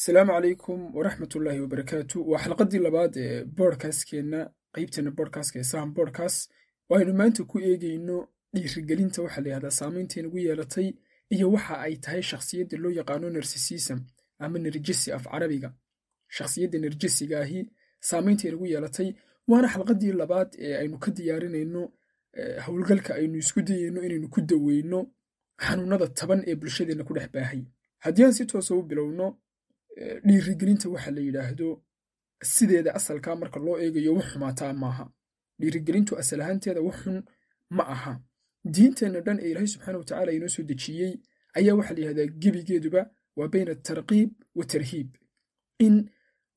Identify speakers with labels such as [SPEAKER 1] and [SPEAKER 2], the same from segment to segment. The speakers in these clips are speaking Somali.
[SPEAKER 1] asalaamu calaykum waraxmat ullaahi wabarakaatu waa xalqadii labaad ee boodhkaaskeenna qeybteena boodhkaaska ee saham boodhkaas waaynu maanta ku eegayno dhiirigelinta waxaa layihahdaa saamaynta inagu yeelatay iyo waxa ay tahay shakhsiyadda loo yaqaano narsisism ama nerjisi af carabiga shakhsiyadda nerjisiga ahi saamaynta inagu yeelatay waana xalqadii labaad ee aynu ka diyaarinayno eh, howlgalka aynu isku dayeyno inaynu ku daweyno xanuunada taban ee bulshadeena ku dhex baahay haddii aan si toosa ah u bilowno dhiirigelinta waxa la yidhaahdo sideeda asalkaa marka loo eegayo wax xumaataa maaha dhiirigelintu asal ahaanteeda wax xun ma aha diinteenna dhan ee ilaahay subxaana wa inoo soo dejiyey ayaa waxaa la yidhahdaa gebigeeduba waa bayna tarqiib wa tarhiib in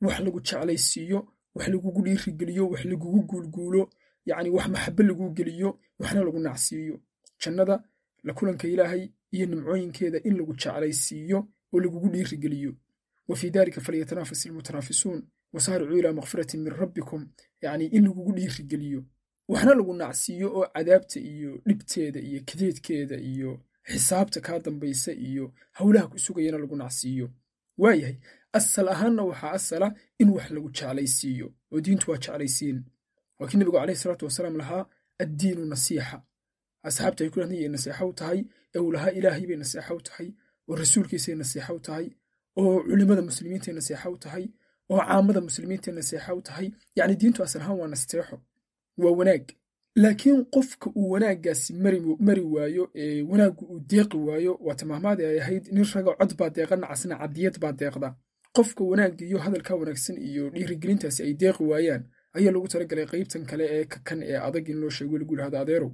[SPEAKER 1] wax lagu jeclaysiiyo wax lagugu dhiirigeliyo wax lagugu guulguulo yacni wax maxabo lagu geliyo waxna lagu nacsiiyo jannada la kulanka ilaahay iyo nimcooyinkeeda in lagu jeclaysiiyo oo lagugu dhiirigeliyo wafii dalika falyatanaafasu ilmutanaafisuun wasaaricuu ilaa makfiratin min rabbikum yacnii in lagugu dhiirigeliyo waxna lagu nacsiiyo oo cadaabta iyo dhibteeda iyo kadeedkeeda iyo xisaabta kaa dambaysa iyo howlaha ku sugayana lagu nacsiiyo waayahay asal ahaanna waxaa asala in wax lagu jeclaysiiyo oo diintu waa jeclaysiin waa kii nabigu caleyhi salaatu wasalaam lahaa addiinu nasiixa asxaabta ay ku lahnayay naseexo u tahay ee uu lahaa ilaahay bay naseexo u tahay oo rasuulkiisay naseexo tahay oo culimada muslimiinteena seexa u tahay oo caamada muslimiinteena seexa u tahay yacni diintu asal ahaan waa nasteexo waa wanaag laakiin qofka uu wanaaggaasi mari waayo ee wanaaggu uu deeqi waayo waa tilmaamaadii ay ahayd nin raga cod baa deeqa nacasna cadiyad baa deeqda qofka wanaagga iyo hadalka wanaagsan iyo dhiirigelintaasi ay deeqi waayaan ayaa lagu talagalay qaybtan kale ee kakan ee adag in loo sheego lagu yidhahdo adeerow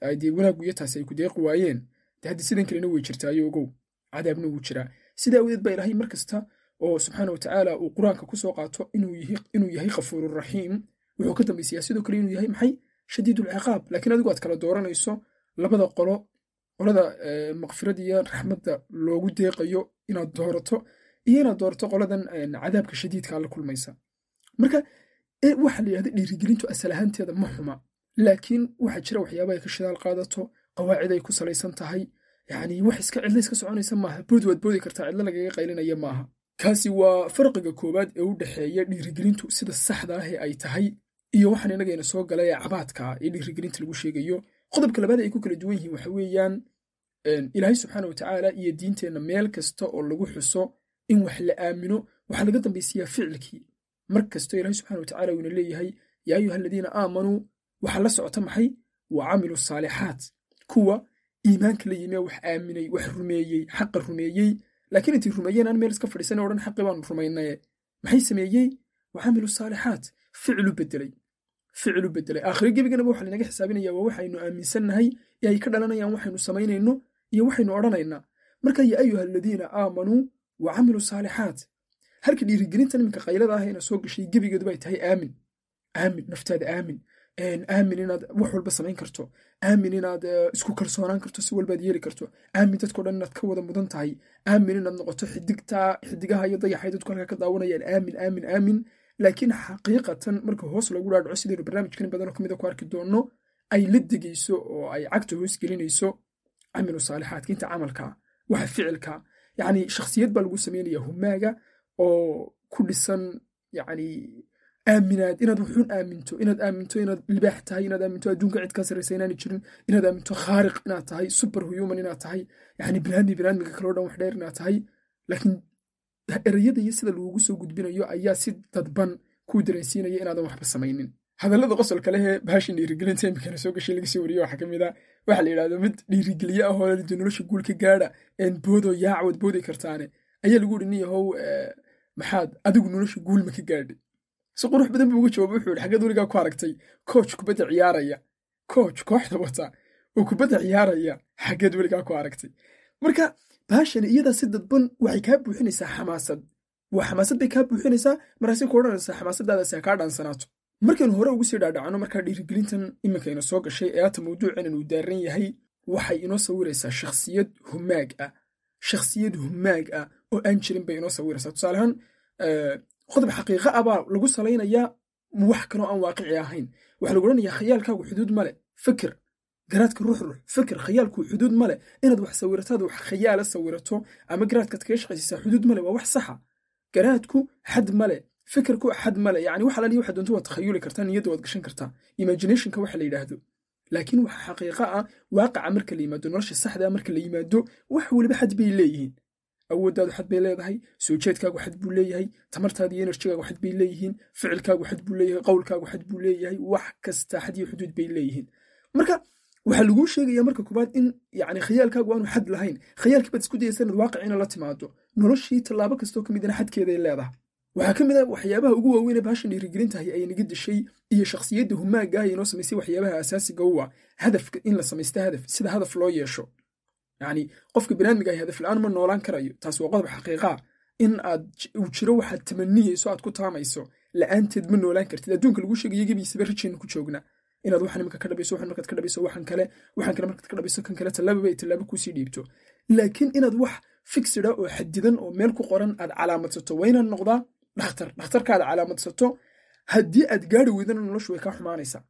[SPEAKER 1] haddii wanaagu iyo taasi ay ku deeqi waayeen de haddii sidan kalena way jirtaayo ogow cadaabna wuu jiraa sidaa awdeed baa ilaahay markasta oo subxaana watacaala uu qur-aanka kusoo qaato inuu yahay kafuururaxiim wuxuu ka dambaysayaa sidoo kale inuu yahay maxay shadiidulciqaab laakiin adigu aad kala dooranayso labada qolo qolada eh, makfiradiyo raxmadda loogu deeqayo inaad doorato iyo inaad doorato qoladan eh, cadaabka shadiidkaa la kulmaysa marka e, waxa la dhiirigelintu asal ahaanteeda ma xuma laakiin waxaa jira waxyaabaha ay ka shidaal qaadato qawaacid ay ku salaysan tahay yani wax iska cidla iska soconaysa maaha boodi waad boodi kartaa cidlo lagaga qaylinaya maaha kaasi waa farqiga koowaad ee u dhexeeya dhiirigelintu sida saxda ah ee ay tahay iyo waxaan inagayna soo galay ee cabaadka ee dhiirigelinta lagu sheegayo qodobka labaad ay ku kala duwan yihiin waxa weeyaan ilaahay subxaana watacaala iyo diinteenna meel kasta oo lagu xuso in wax la aamino waxaa laga dambaysiyaa ficilkii mar kastoo ilahay subxana watacaala wuuna leeyahay yaa ayuha aladiina aamanuu waxaa la socota maxay wa camilu saalixaat kuwa iimaanka la yimi wax aaminay wax rumeeyey xaqa rumeeyey laakiin intay rumeeyeen aan meel iska fadhiisan odhan xaqi baanu rumaynaye maxay sameeyey wacaamilu saalixaat ficlu bedelay ficlu bedelay aakhire gebiganaba waxa lanaga xisaabinaya waa waxaynu aaminsannahay ee ay ka dhalanayaan waxaynu samaynayno iyo waxaynu odhanaynaa marka ya ayuha aladiina aamanuu wa camiluu saalixaat halka dhiirigelintan iminka qaylada ah ina soo gashay gebigeeduba ay tahay aamin aamin naftaada aamin aamin inaad wax walba samayn karto aamin inaad eh, isku kalsoonaan karto si walbaad yeeli karto aamin dadko dhan inaad ka wada mudan tahay aamin inaad noqoto xidigtaa xidigaha iyo dayaxay dadku halkaa ka daawanayaan aamin aamin aamin laakiin xaqiiqatan marka hoos lagu dhaadhaco sidaynu barnaamijkan badanoo kamid ah ku arki doonno ay la degayso oo ay cagta hoos gelinayso camilu saalixaadka inta camalka waxa ficilka yacni shakhsiyad baa lagu sameynaya humaaga oo ku dhisan yacni aaminaad inaad wuxuun aaminto inaad aaminto inaad libaax tahay inaad aaminto adduunka cid ka sarraysa inaana jirin inaad aaminto khaariq inaad tahay super human inaad tahay yani binaadmi binaadmiga kaloo dhan wax dheer inaad tahay laakiin ereyada iyo sida lagugu soo gudbinayo ayaa si dadban kuu dareensiinaya inaadan waxba samaynin hadallada qosolka lehee baashin dhiirigelinta imikana soo gashay laga sii wariye waxaa ka mid a ah, waxaa la yidhahda mid dhiirigeliye ahoo de nolosha guul ka gaada een boodoo boodi kartaane ayaa lagu yidhi niyahow maxaad adigu nolosha guul ma ka gaadhay si qurux badan buu uga jawaabe wuxuu yihi xaggeed weligaa ku aragtay kooch kubadda ciyaaraya kooch kooxda wata oo kubadda ciyaaraya xaggeed weligaa ku aragtay marka baashan iyadaa si dadban waxay kaa buuxinaysaa xamaasad waa xamaasad bay kaa buuxinaysaa markaasay ku odhanaysaa xamaasaddaadaasi kaa dhaansanaato markaynu hore ugu sii dhaadhacno markaa dhiirigelintan iminka soo gashay ee hata mawduuceenan uu daaran yahay waxay inoo sawiraysaa shakhsiyad humaag ah shakhsiyad humaag ah oo aan jirin bay inoo sawiraysaa tusaaleahaan qodob xaqiiqo abaa ah lagu salaynayaa wax kaloo aan waaqici ahayn waxaa lagu odhanayaa khayaalkaagu xuduud male fikir garaadka ruxrux fikir khayaalku xuduud ma leh inaad wax sawirataad wax khayaala sawirato ama garaadkaad kaga shaqaysiisaa xuduud ma waa wax saxa garaadku xad ma leh fikirku xad ma yani waxa la waxa doonto waad takhayuli kartaa niyadda waad gashan kartaa imaginationka waxa la yidhaahdo laakiin waxa xaqiiqa ah waaqaca marka la yimaado nolosha saxdaa ah marka la yimaado wax weliba xad bay leeyihiin awooddaadu xad bay leedahay soo jeedkaagu xad buu leeyahay tamartaada iyo enerjigaagu xad bay leeyihiin ficilkaagu xad buu leeyahay qowlkaagu xad buu leeyahay wax kasta xad iyo xuduud bay leeyihiin marka waxaa laguu sheegaya marka koobaad in yani khayaalkaagu aanu xad lahayn khayaalkii isku dayaysa inaad waaqac la timaado noloshii tallaabo kastoo ka xadkeeday ah leedahay waxaa ka mid a ah waxyaabaha ugu waaweynee baashan dhiirigelintahay ay naga dishay iyo shakhsiyadda humaaga ah inoo samaysay waxyaabaha asaasiga uwa ah, hadafka in la samaysta hadaf sida hadaf loo yeesho yani qofka binaadmiga hadaf la-aan ma noolaan karayo taas waa qodob xaqiiqaa in aad uu jiro waxaad tamaniyeyso aad ku taamayso la-aanteed ma noolaan kartid adduunka lagu sheegay iyagiibaisaba rajeenna ku joognaa inaad waxan imanka ka dhabayso waxan markaad ka dhabayso waxan kale waxan kale markaad ka dhabayso kan kale tallaababa ay kuusii dhiibto laakiin inaad wax figsida ah oo xadidan oo meel ku qoran aad calaamadsato waa inaad noqdaa dhakhtar aad calaamadsato haddii aad gaari weydana noloshu way kaa xumaanaysaa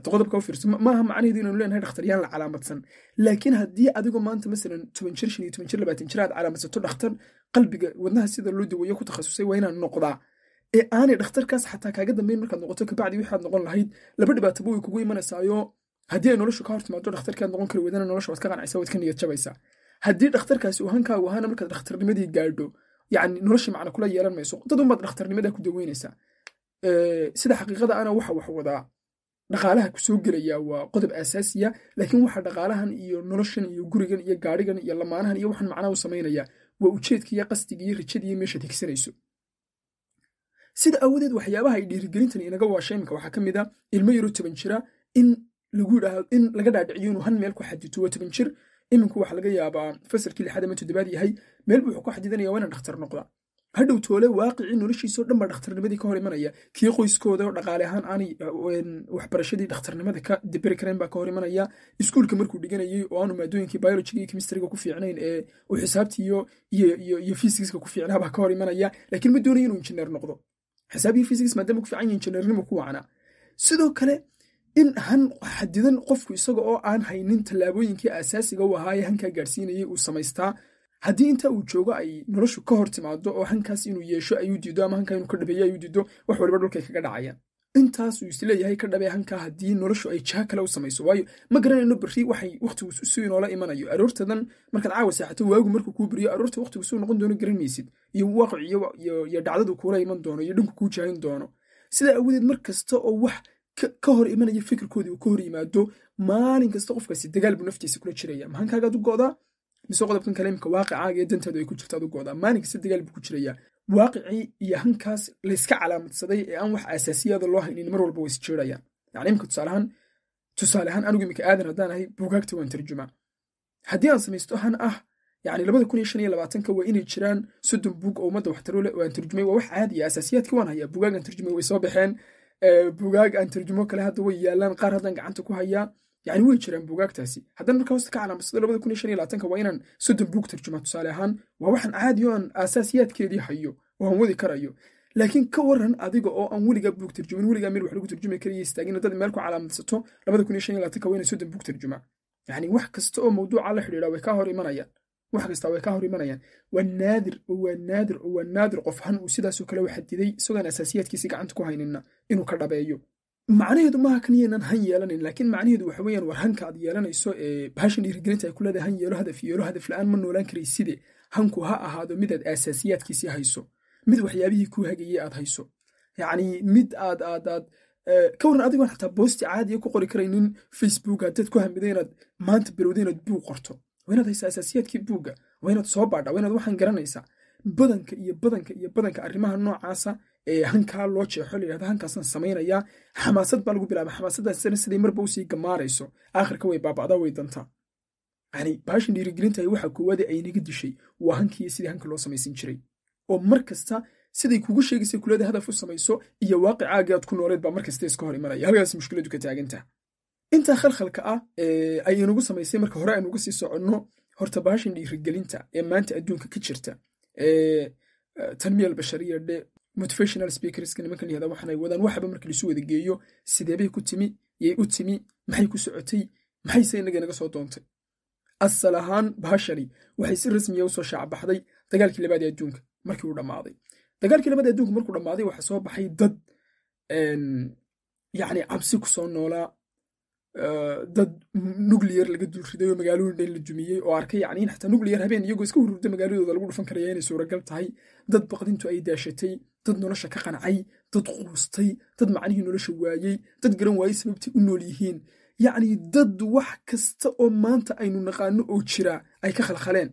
[SPEAKER 1] hadduu qodobka u fiirso maaha macnaheedu inaynu leenahay dhakhtaryaan la calaamadsan laakiin haddii adigu maanta masalan toban jir shan iyo toban jir labaatan jir aad calaamadsato dhakhtar qalbiga wadnaha sida loo daweeyo ku takhasusay waa inaan noqdaa ee aanay dhakhtarkaas xataa kaaga dambeyn markaad noqoto kabacdi waxaad noqon lahayd laba dhibaataba way kugu imanaysaayoo haddii ay noloshu ka hortimaado dhakhtarkaad noqon kari weydana nolosha waad ka qanacaysa waad ka niyad jabaysaa haddii dhakhtarkaasi uu ahaana markaad dhakhtarnimadii gaadho yacni nolosha macna kula yeelan mayso dad unbaad dhakhtarnimada ku daweynaysaa sida xaqiiqada ana waxa wax wadaa dhaqaalaha kusoo gelaya waa qodob asaasiya laakiin waxaa dhaqaalahan iyo noloshan iyo gurigan iyo gaadhigan iyo lamaanahan iyo waxaan macnaha u samaynaya waa ujeedkiiyo qasdigiiyo rajadiiyo meesha tigsanayso sida awadeed waxyaabaha ay dhiirigelintan inaga waasheynka waxaa ka mid a ah ilmo yaro toban jira ah, in lagu dhaao in laga dhaadhiciyo inuu han meel ku xadito waa toban jir iminku waxa laga yaabaa fasalkii lixaad ama toddobaad yahay meel buu wuxuu ku xadidanayaa waa inaan dhakhtar noqda hadhow toole waaqicii noloshiisao dhan baa dhakhtarnimadii ka hor imanaya kii qoyskooda oo dhaqaale ahaan aanay waxbarashadii dhakhtarnimada ka diberi karen baa ka hor imanaya iskuulka markuu dhiganayay oo aanu maadooyinkii biologiga iyo kemistryga ku fiicnayn ee uu xisaabtii iyo fisigiska ku fiicnaabaa ka hor imanaya laakiin ma doonayo inuu injineer noqdo xisaab iyo fisigs maadaama ku fiican yahay injineernimo ku wacnaa sidoo kale in han xadidan qofku isaga oo aan haynin tallaabooyinkii aasaasiga u ahaa ee hankaa gaadhsiinayay uu samaystaa haddii intaa uu joogo ay noloshu ka hor timaado oo hankaas inuu yeesho ayuu diido ama hankaa inuu ka dhabeeyo ayuu diido wax waliba dhulkay kaga dhacayaan intaas uu isleeyahay ka dhabee hankaa haddii noloshu ay jaha kale u samayso waayo ma garanayno berri waxay wakhtigu suu inoola imanayo aroortadan markaad caawa seexato waagu markuu kuu beriyo aroorta wakhtigu suu noqon doono garan iyo waaqac iyo dhacdadu kuula iman doono iyo dhinku kuu jaahin doono sidaa awadeed mar kasta oo wax ka hor imanaya fikirkoodii uu ka hor yimaado maalin kasta qofkaasi dagaal buu naftiisa kula jiraya ma hankaagaad u go'daa mise qodobkan kalaimka waaqicaaga iyo danteedu ay ku jirto ad u go'daa maalinkasta dagaal buu ku jirayaa waaqicii iyo hankaas layska calaamadsaday ee aan wax aasaasiyaada loo haynin mar walba ways jeerayaan yani imka tusaaleahaan tusaale ahaan anigu imika aadan haddaan ahay buugaagta waan tarjumaa haddii aan samaysto han ah yani labada kun iyo shan iyo labaatanka waa inay jiraan soddon buug oo ummadda waxtaro leh oo aan tarjumay waa wax caadiya aasaasiyaadka waan hayaa buugaag aan tarjumay way soo baxeen buugaag aan tarjumo kale hadda way yaallaan qaar haddaan gacanta ku hayaa yani way jiraan buugaagtaasi haddana marka hosta ka calaamasado labada kun shan iyo labaatanka waa inaan soddon buug tarjuma tusaale ahaan waa waxaan caadi oo aan aasaasiyaadkeedii hayo oo aan wadi karayo laakiin ka waran adiga oo aan weligaa buug tarjumin weligaa meel wax lagu tarjumi kariyo istaagin haddad meel ku calaamadsato labada kun shan iyo labaatanka waa inaan soddon buug tarjuma yacni wax kasta oo mawduuca la xidhiidha way ka hor imanayaan wax kasta way ka hor imanayaan waa naadir oo waa naadir oo waa naadir qof han uu sidaasoo kale waxadiday isagoon asaasiyaadkiisi gacanta ku haynina inuu ka dhabeeyo macnaheedu maaha kan yeenan han yeelanayn laakiin macnaheedu waxa weeyaan war hanka aad yeelanayso ee bahashan dhiirigelinta ay kuleedahay han yeelo hadaf yeelo hadaf la-aan ma noolaan karay side hanku ha ahaado mid aad aasaasiyaadkiisii hayso mid waxyaabihii kuu hagayey aad hayso yacnii mid aad aad aad ka waran adigoon xataa boosti caadiya ku qori karaynin facebook haddaad ku hamida inaad maanta bilowda inaad buug qorto waa inaad haysa asaasiyaadkii buugga waa inaad soo baadha waa inaad waxaan garanaysaa badanka iyo badanka iyo badanka arrimaha noocaasa hankaa loo jeexo layihahda hankaasan samaynaya xamaasad baa lagu bilaaba xamaasaddaasna siday marba usii gamaarayso aakhirka way baaba'da way dantaa yani baashan dhiirigelintahay waxa koowaade aynaga dishay waa hankii sidii hanka loo samaysan jiray oo mar kasta siday kugu sheegaysa kulada hadaf u samayso iyo waaqicaaga aad ku nooleed baa markasta iska hor imanaya halkaas mushkiladu ka taagantaha intaa khalkhalka ah ay inagu samaysay marka hore aynu uga sii soconno horta baashan dhiirigelinta ee maanta adduunka ka jirta tanmiya albashariya dhe motivational speakerska nimanka layihahda waxaanay wadaan waxba marka laisu wada geeyo sideebay ku timi yay u timi maxay ku socotay maxayse inaga naga soo doontay asal ahaan bahashani waxay si rasmiya ah usoo shaacbaxday dagaalkii labaad ee adduunka markii uu dhammaaday dagaalkii labaad ee adduunka markuu dhammaaday waxaa soo baxay dad ehm, yani cabsi ku soo noolaa dad nuclear laga dulriday oo magaalooyin in la jumiyey oo arkay yani in xataa nuclear habeen iyagoo iska hururda magaaladooda lagu dhufan karaya inay suuragal tahay dad baqdintu ay daashatay dad nolosha ka qancay dad quustay dad macnihii nolosha waayey dad garan waayey sababtay u nool yihiin yacni dad wax kasta oo maanta aynu naqaano oo jira ay ka khalkhaleen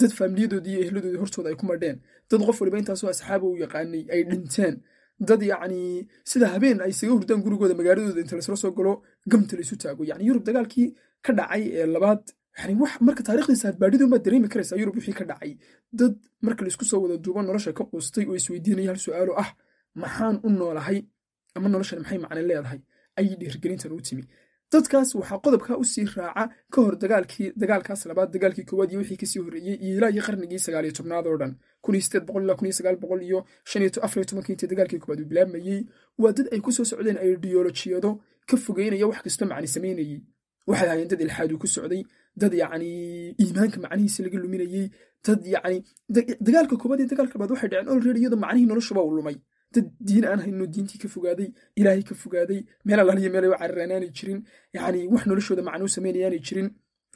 [SPEAKER 1] dad faamiliyadoodii iyo ehladooda hortooda ay ku madheen dad qof waliba intaasoo asxaaba u yaqaanay ay dhinteen dad yacni sida habeen ay isaga hurdaan gurigooda magaaladooda inta laysla soo galo gamta laisu taago yani yurub dagaalkii ka dhacay ee labaad yani wax marka taarikhdiisa hadbaadhidu maad dareemi karaysaa yurub wixii ka dhacay dad marka laisku soo wada duuba nolosha ka quustay oo isweydiinaya hal su-aalo ah maxaan u noolahay ama noloshan maxay macne leedahay ayay dhiirgelintan u timi dadkaas waxaa qodobkaa usii raaca ka hor dagaalkaas labaad dagaalkii koowaad iyo wixii kasii horreeyey iyo ilaa iyo qarnigii sagaaliyo tobnaadoo dhan intii dagaalkii koowaad u bilaamayey waa dad ay kusoo socdeen aidiyolojiyado ka fogeynaya wax kasto macni samaynayey waxay ahaayeen dad ilxaadu ku socday dad yacnii iimaanka macnihiisa laga luminayey dad yacni dagaalka koowaad iyo dagaalka labaad waxay dhaceen olready macnihii noloshuba uu lumay dad diin aan hayno diintii ka fogaaday ilaahay ka fogaaday meel alaliyo meel u cararaanaanay jirin yani wax noloshooda macnuu samaynayaanay jirin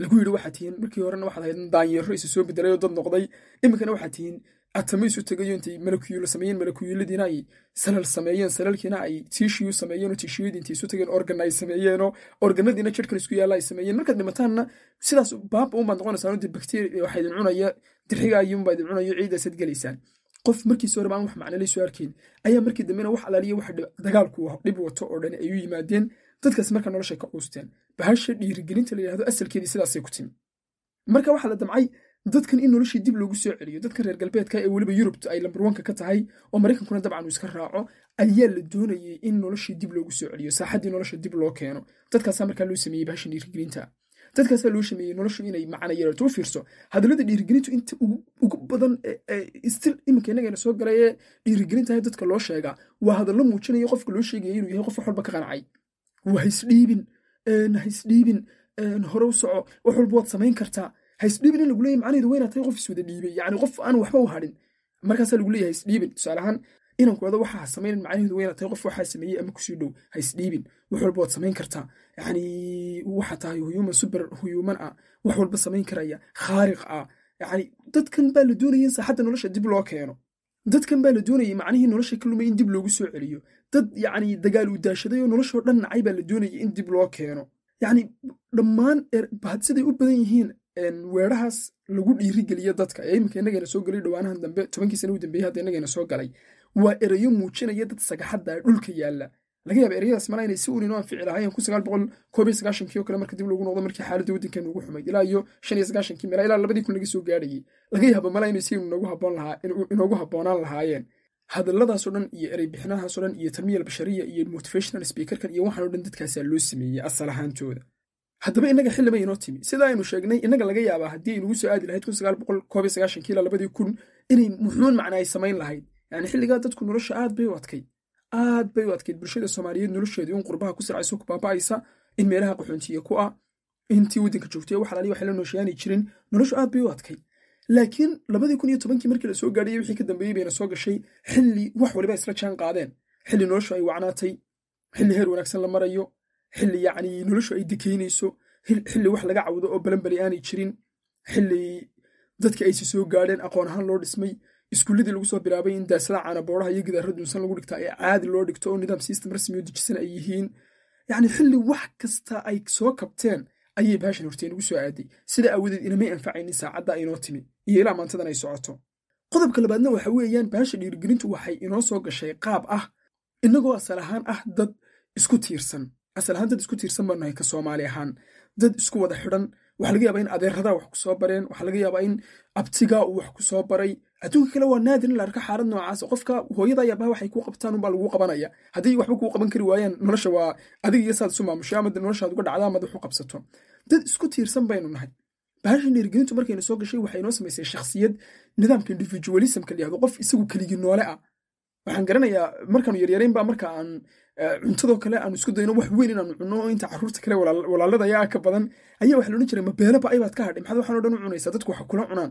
[SPEAKER 1] lagu yidhi waxaa tihiin markii horena waxaad hayd daanyeero isu soo bedelay oo dad noqday iminkana waxaa tihiin atama isu intay malakuyuulo sameeyeen malakuyuuladiina ay salal sameeyeen salalkiina ay tiishiyu sameeyeenoo tiishiyadi intay isu tageen organa ay sameeyeenoo organadiina jidhkan isku yaalla ay sameeyeen markaad dhimataanna sidaas baaba unbaad noqonaysaan oo dee bakteria cunaya dirxiga ayuunbaa idin cunayo ciidaasaad gelaysaan qof markiisa hore baan wax macnoley soo arkayn ayaa markii dambena wax alaaliya wax dagaalku dhib wato oo dhan ayuu yimaadeen dadkaas marka noloshay ka uusteen bahasha dhiirigelinta la yidhahdo asalkeedii sidaasay ku timi marka waxaa la damcay dadkan in noloshii dib loogu soo celiyo dadkan reer galbeedka ee weliba yurubta ay lambarwanka ka tahay oo maraykankuna dabcan uu iska raaco ayaa la doonayay in noloshii dib loogu soo celiyo saaxaddii nolosha dib loo keeno dadkaasaa markaa loo sameeyey bahasha dhiirigelinta dadkaasa loo sameeyey noloshu inay macana yeelato fiirso hadallada dhiirigelintu inta ugu badan e, e, stil iminka innagayna soo galaye dhiirigelintahay dadka loo sheegaa waa hadallo muujinaya qofka loo sheegaya inuu yahay qof wax walba ka qancay waa haisdhiibin hore horow soco wax walba waad samayn kartaa haisdhiibin in lagu leeyahy macnaheedu waynaad tahay qof iswada dhiibay yani qof aan waxba u hadhin markaasaa lagu leeyahay haisdhiibin tusaaleahaan inankooda waxaa samayn macnaheedu weyna tahay qof waxaa sameeyey ama kusii dhow ha isdhiibin wax walba waad samayn kartaa yani waxaa tahay huyuman super huyuman ah wax walba samayn karaya khaariq ah yani dadkan baa la doonaya in saaxadda nolosha dib loo keeno dadkan baa la doonayay macnihii nolosha ka lumay in dib loogu soo celiyo dad yacni dagaal uu daashaday oo noloshoo dhan nacay baa la doonayay in dib loo keeno yacni dhammaan er, siday u badan yihiin weerahaas lagu dhiirigeliya dadka ee iminka inagana soo galay dhowaanahan dambe tobankii sana u dambeeyey hadda inagana soo galay waa erayo muujinaya dad sagaxada ah dhulka yaalla laga yaaba ereyadaas malaa inay si unin o aan fici lahayen kun sagaal boqol koob iyo sagaashankii oo kale marka dib loogu noqdo markii xaaladda waddankeena ugu xumayd ilaa iyo shan iyo sagaashankii meela ilaa labadii kun laga soo gaadhayay laga yaaba malaa inay si inoogu habboon lahaa inoogu habboonaan lahaayeen hadalladaasoo dhan iyo eray bixinahaasoo dhan iyo tarmiyal albashariya iyo motivational speakerkan iyo waxaanoo dhan dadkaasaa loo sameeyey asal ahaantooda haddaba innaga xilli inoo timi sidaa aynu sheegnay innaga laga yaabaa haddii ay nagu soo aadi lahayd kun sagaal boqol koob iyo sagaashankii ilaa labadii kun inay muxuun macna ay samayn lahayd yani xilligaa dadku nolosha aad bay u adkayd aad bay u adkayd bulshada soomaaliyeed nolosheedu in qurbaha ku sircayso ku baaba'aysa in meelaha qaxoontiya ku ah intii waddanka joogtay wax alaali waxay jirin noloshu aad bay u adkayd laakiin labadii kun iyo tobankii markii la gaadhayay wixii ka dambeeyey bayna soo gashay xilli wax waliba isla jaan qaadeen xilli noloshu ay wacnaatay xilli heer wanaagsan la marayo xilli yacni noloshu ay dikaynayso xilli wax laga cawdo oo balanbali aanay jirin xilli dadka aysi soo gaadheen aqoon ahaan loo dhismay iskuulladii lagu soo bilaabay in daaslacana booraha iyo gidaarra duunsan lagu dhigta ay caadi loo dhigto oo nidaam system rasmi oo dejisan ay yihiin yacni xilli wax kasta ay soo kabteen ayay bahashan horta inugu soo aaday sida aawadeed inamay anfacaynin saacadda inoo timi iyo ilaa maantadan ay socoto qodobka labaadna waxa weeyaan bahasha dhiirigelintu waxay inoo soo gashay qaab ah innagoo asal ahaan ah dad isku tiirsan asal ahaan dad isku tiirsan baa nahay ka soomaali ahaan dad isku wada xidhan waxaa laga yaabaa in adeerada wax kusoo bareen waxaa laga yaabaa in abtiga uu wax kusoo baray adduunka kale waa naadir in la arka xaalad noocaas qofka hooyada iyo abaha waxay kuu qabtaan unbaa laguu qabanaya haddii waxba kuu qaban kari waayaan nolosha waa adiga saad isu maamusho ama noloshaad uga dhacda amad wax qabsato dad isku tiirsan baynu nahay bahashan dhiirgelintu markayna soo gashay waxay noo samaysay shakhsiyad nidaamka individualismka la yahdo qof isagu keligii noole ah waxaan garanayaa markaanu yaryarayn baa marka aan cuntadoo kale aanu isku dayno wax weyn inaanu cunno inta caruurta kale walaalada ayaa ka badan ayaa waxa laodhan jiray mabeelaba aybaad ka hadhay maxaad waxaan dhan u cunaysaa dadku waxa kula cunaan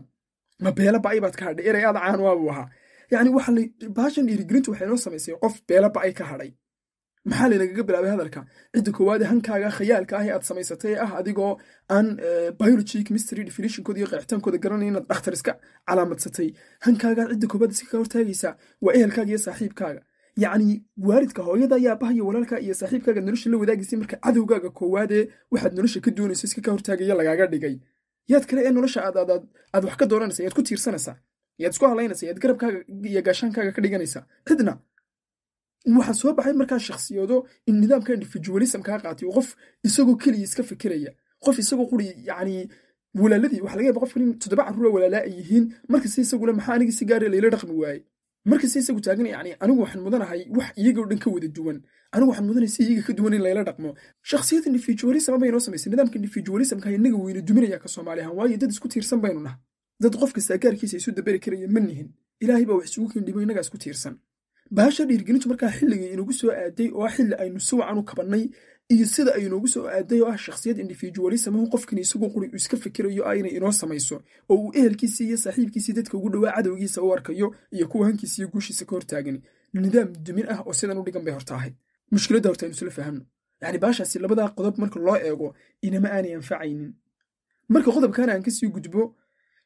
[SPEAKER 1] mabeelaba aybaad ka hadhay erey aada caan waabuu ahaa yacni waxa baashan dhiirigelintu waxay noo samaysay qof beelaba ay ka hadhay maxaa laynagaga bilaabay hadalka cidda koowaade hankaaga khayaalka ah ee aad samaysatay ah adigoo aan biology chemistry definitionkooda iyo qeexitaankooda garanayn inaad dhakhtar iska calaamadsatay hankaagaa cidda koowaad iska hortaagaysaa waa ehelkaaga iyo saaxiibkaaga yacni waalidka hooyada ayaa bahayo walaalka iyo saaxiibkaaga nolosha la wadaagaysay marka cadowgaaga koowaadee waxaad nolosha ka doonaysa iska ka hortaagaya lagaaga dhigay yaad kale ee nolosha aad wax ka dooranaysa yaad ku tiirsanaysaa yaad isku halaynaysa yaad garabkaaga iyo gaashaankaaga ka dhiganaysaa cidna waxaa soo baxay markaa shakhsiyoodo in nidaamka individualism kaa qaatay qof isagoo keliya iska fikiraya qof isagoo quri yacni walaaladii waxa laga yaba qofka nin toddoba carruura walaalaa ay yihiin markasta isaguna maxaa anigii si gaari ah layla dhaqmi waaye markasta isagu taagan yani anigu waxaan mudanahay wax iyagoo dhan ka wada duwan anigu waxaan mudanahay si iyaga ka duwan in layla dhaqmo shakhsiyadda individualism bay noo samaysay nidaamka individualismka innaga weyna duminaya ka soomaali ahaan waayo dad isku tiirsan baynu naha dad qof kasta gaarkiisa isu daberi karaya ma nihin ilaahay baa wax isugu dhibo innagaa isku tiirsan baasha dhiirgelintu markaa xilligii inagu soo aaday oo ah xilli aynu siwacan u kabannay iyo sida aynoogu soo aaday oo ah shaksiyad individualismahu qofkan isaguo quri uu iska fikirayo ah inay inoo samayso oo uu ehelkiisii iyo saaxiibkiisii dadka ugu dhowaa cadowgiisa u arkayo iyo kuwa hankiisa iyo guushiisa ka hortaagan nidaam dumin ah oo sidan u dhigan bay horta ahayd mushkiladda horta aynu isla fahamno yacni baashaasi labadaa qodob marka loo eego inama aanay anfacaynin marka qodobkaana aan kasii gudbo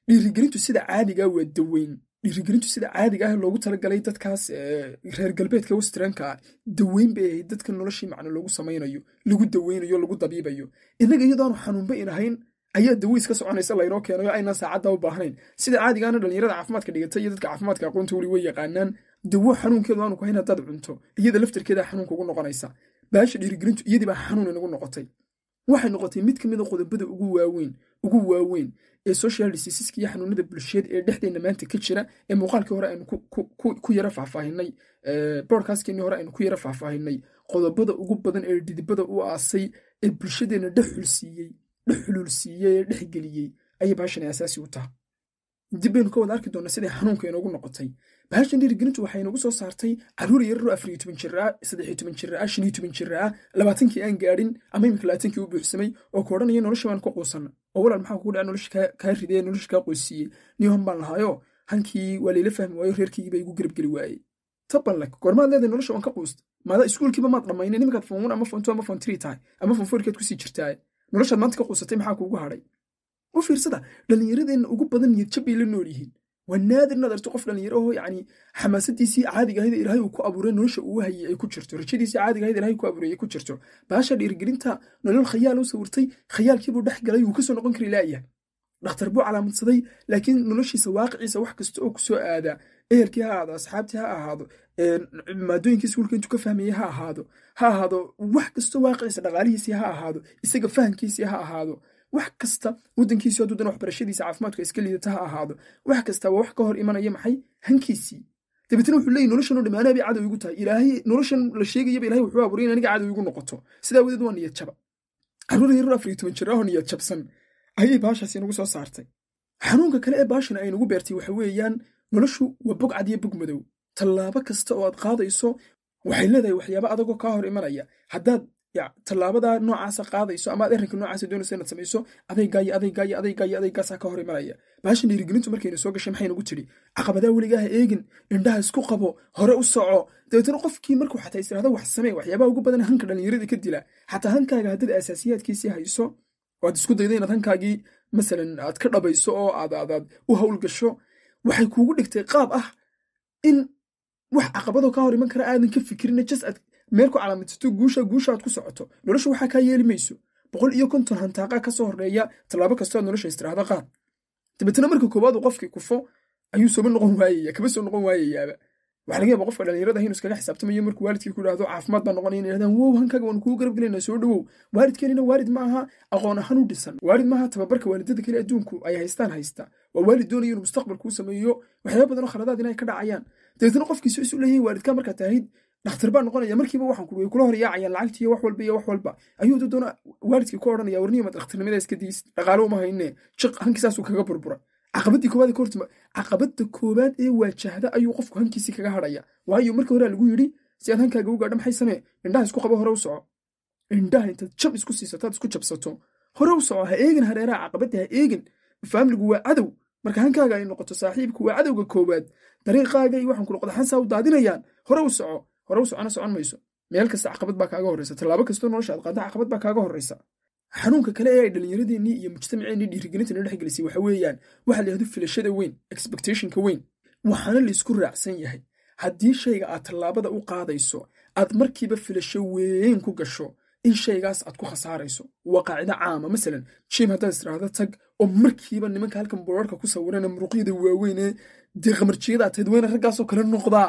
[SPEAKER 1] dhiirigelintu sida caadiga ah waa daweyn dhiirigelintu sida caadiga ah loogu talagalay dadkaas reer galbeedka westranka daweyn bay ahayd dadka noloshii macno loogu samaynayo lagu daweynayo lagu dabiibayo innaga iyadooanu xanuunba inahayn ayaa daweys ka soconaysa laynoo keenayo aynaan saacadda u baahnayn sida caadigaana dhallinyarada caafimaadka dhigata iyo dadka caafimaadka aqoonta weli way yaqaanaan dawo xanuunkeedu aanu ku haddaad cunto iyada laftarkeedaa xanuunka ugu noqonaysa baasha dhiirigelintu iyadiibaa xanuun inagu noqotay waxay noqotay mid ka mida ah qodobada ugu waaweyn ugu waaweyn ee social diseaseska iyo xanuunada bulsheed ee dhexdeyna maanta ka jira ee muuqaalkii hore aynu ku yara faahfaahinay boodkaaskeenii hore aynu ku yara faahfaahinay qodobada ugu badan ee dhidibada u aasay ee bulshadeena dhexxulsiiyey dhex xuluulsiiyey ee dhexgeliyey ayay baashan asaasi u taha dib baynu ka wada arki doonnaa siday xanuunka inoogu noqotay bahashan dhiirigelintu waxay inagu soo saartay caruur yararoo afariyo toban jir ah saddexiyo toban jir ah shaniyo toban jir ah labaatankii aan gaadhin ama iminka labaatankii u buuxsamay oo ka odhanaya nolosha baan ku quusanna oo walaal maxaa kugu dhaca nolosha kaa ridee nolosha kaa qoysiiye niyo baan lahaayo hankii waa layla fahmi waayo reerkaygiiba igu garabgeli waayey taballak goormaad leedahay nolosha waan ka quusta maada iskuulkiiba maad dhammayna niminkaad fonwan ama fontu ama fontri tahay ama fonforkeed kusii jirtaaye noloshaad maanta ka quusatay maxaa kuugu hadhay u fiirsada dhallinyaradeenna ugu badan niyadjab la nool yihiin waa naadir nadarto qof dhallinyaraho yani xamaasadiisii caadiga ahayd uu ku abuuray nolosha uu hayey ay ku jirto rajadiisii caadiga ilahay ku abuuray ay ku jirto baasha dhiirgelinta nolol khayaal u sawirtay khayaalkiibuu dhex galay wuu kasoo noqon kari laayahay dhakhtar buu calaamadsaday laakiin noloshiisa waaqiciisa wax kasta oo kusoo aada ehelkii ha ahaado asxaabtii ha ahaado maadooyinkii iskuulka intuu ka fahmayey ha ahaado ha ahaado wax kastoo waaqiciisa dhaqaalihiisii ha ahaado isaga fahamkiisii ha ahaado wax kasta wadankiisii hadduu dan waxbarashadiisa caafimaadku iska liidata ha ahaado wax kasta waa wax ka hor imanaya maxay hankiisii dabeetna wuxuu leeyay noloshan oo dhammaanaa bay cadow igu tahay ilaahay noloshan la sheegayaba ilahay wuxuu abuuray in aniga cadow igu noqoto sidaa wadeed waa niyad jaba carruur yarar afar iyo toban jir ahoo niyad jabsan ayay baashaasi inagu soo saartay xanuunka kale ee baashana ay nagu beertay waxa weeyaan noloshu waa bog cad iyo bog madow tallaabo kasta oo aad qaadayso waxay leedahay waxyaaba adagoo kaa hor imanaya haddaad ya tallaabada noocaasa qaadayso ama ad noocaasa doonaysa inaad samayso adaygayo adaygayo adaygayo adaygaasaa ka hor imanaya dhiirigelintu markaynu soo gashay maxaynu gu tidhi caqabadaa weligaa eegin indhaha isku qabo hore u soco dabeetana qofkii markuu xataa istiraada wax samee waxyaabaha ugu badan hanka dhallinyarada ka dila xataa hankaaga haddaad asaasiyaadkiisii hayso oad isku dayda inaad hankaagii masalan aad ka dhabayso oo aadaadaad u howlgasho waxay kuugu dhigtay qaab ah in wax caqabadoo ka hor iman kara aadan ka fikirina jas aad meel ku calaamadsato guusha guusha ku socoto nolosha waxaa kaa yeeli mayso boqol iyo konton hantaaqa ka horreeya tallaabo kastoo nolosha istiraada qaad dabeetna marka koowaadu qofkii kufo ayuu soba noqon waayaya kaba soo noqon waayayaaba waxa laga yaba qofka dhallinyarada inu iskaga xisaabtamayo markuu waalidkii ku dhahdo caafimaad baa noqonaya inay wow hankaga waanu kugu garab gelayna soo dhowow waalidkeenina waalid ma aha aqoon ahaan u dhisan waalid maaha tababarka waalidada kale adduunku ay haystaan haysta waa waalid doonaya inuu mustaqbalkuu sameeyo waxyaaba badanoo khaladaad inay ka dhacayaan dabeetna qofkiisu isu leeyahay waalidkaa markaad ahayd dhakhtar baa noqonaya markiiba waxaan ku way kula horyaacayaan lacagti iyo wax walba iyo wax walba ayuu dadoona waalidkii ku odhanaya warniyama dhakhtarnimada iska diis dhaqaalo uma hayne jiq hankiisaasuu kaga burbura caqabadii koowaad kortima caqabada koowaad ee waajahda ayuu qofku hankiisii kaga hadhaya waayo marka horea lagu yidhi si aad hankaaga u gaadha maxay samee indhaha isku qabo hore u soco indhaha intaad jab isku siisataad isku jabsato hore u soco ha eegin hareeraha caqabada ha eegin faamligu waa cadow marka hankaaga ay noqoto saaxiibku waa cadowga koowaad dariiqaaga iyo waxaan kunoqda xansaa u daadinayaan hore u soco hore u socona socon mayso meel kasta caqabad baa kaaga horeysa tallaabo kastoo nolosha aad qaadda caqabad baa kaaga horreysa xanuunka kale ee ay dhallinyaradeenii iyo mujtamaceennii dhiirigelinta na dhexgelisay waxa weeyaan waxaa la filashada weyn expectationka weyn waxaana laisku raacsan yahay haddii shayga aad tallaabada u qaadayso aad markiiba filasho weyn ku gasho in shaygaas aad ku khasaarayso waa qaacido caama masalan jim haddaad istiraahdo tag oo markiiba nimanka halkan boorarka ku sawirana muruqyada waaweynee dee qamarjiyada aad tayd raggaasoo kale noqdaa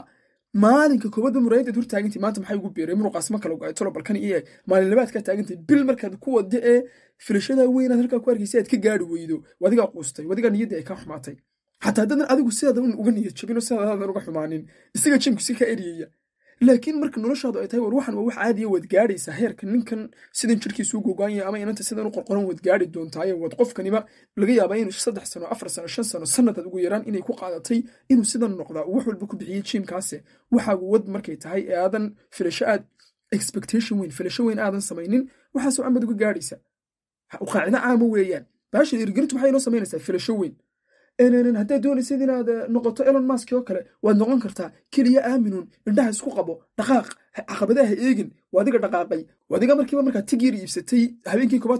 [SPEAKER 1] maalinka koobadda muraayad ad hortaagantay maanta maxay ugu biiray muruqaasma kala go-ay balkan iyo eeg maalin labaad kaa taagantay bil markaad ku wada ee filashada weynaad halkaa ku arkaysa aad ka gaari weydo wadigaa quustay wadigaa niyadda ay kaa xumaatay hataa haddaadan adigu sidaadan uga niyad jabin oo sidaadan uga xumaanin isaga jimkiisi ka eryaya laakiin marka noloshaadu ay tahay war waxan waa wax caadiya waad gaadhaysaa heerka ninkan sidan jirkiisuu gogaan yahay ama inanta sidan u qorqoran waad gaadhi doontaaye waad qofkaniba laga yaabaa inuu saddex sano afar sano shan sano sanadaad ugu yaraan inay ku qaadatay inuu sidan noqda wax walba ku bixiyey jiimkaase waxaagu wad markay tahay ee aadan filasho aad expectation weyn filasho weyn aadan samaynin waxaasoo aan baad uga gaadhaysaa qaacido caama weeyaan baasha dhiirigelintu waxay inoo samaynaysaa filasho weyn haddaad doonaysad inaad eh, noqoto elon mask oo kale waad noqon kartaa keliya aaminun indhaha isku qabo dhaqaaq caqabadaha eegin waadiga dhaqaaqay waadiga markiiba markaad tigiir iibsatay habeenkii koba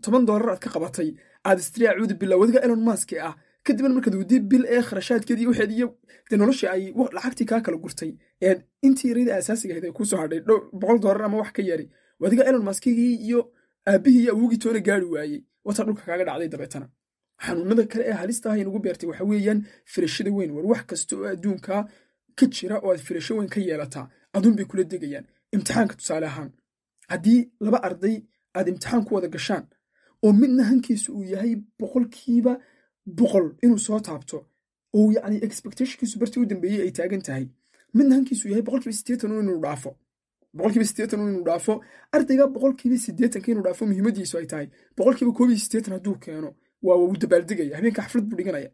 [SPEAKER 1] toban doolar aad ka qabatay aad istria cuudi bila ah, elon maski ah kadibna markaad wadi bil ee kharashaadkeedii waxeed iyo noloshii ay lacagtii kaa kala gurtay eed intii yarada asaasiga ahayd ay kuusoo hadhay boqol doolar ama wax ka yari waadiga elon maskigii iyo aabbihii iyo awogii toona gaari waayey wataa dhulka kaaga dhacday dabeetana xanuunada kale ee halista ah inagu beertay waxa weeyaan firashada weyn war wax kasta oo adduunka ka jira oo aad firasho weyn ka yeelataa aduun bay kula degayaan imtixaanka tusaale ahaan haddii laba arday aad imtixaan ku wada gashaan oo midna hankiisa uu yahay boqolkiiba boqol inuu soo taabto oo yacni expectationkiisu bartii u dambeeyey ay taagan tahay midna hankiisu yahay boqolkiiba siddeetan inuu dhaafo boqolkiiba siddeetan inuu dhaafo ardayga boqolkiiba siddeetanka inuu dhaafo muhiimaddiisu ay tahay boqolkiiba koob iyo siddeetan hadduu keeno waa uu dabaaldegaya habeenka xaflad buu dhiganaya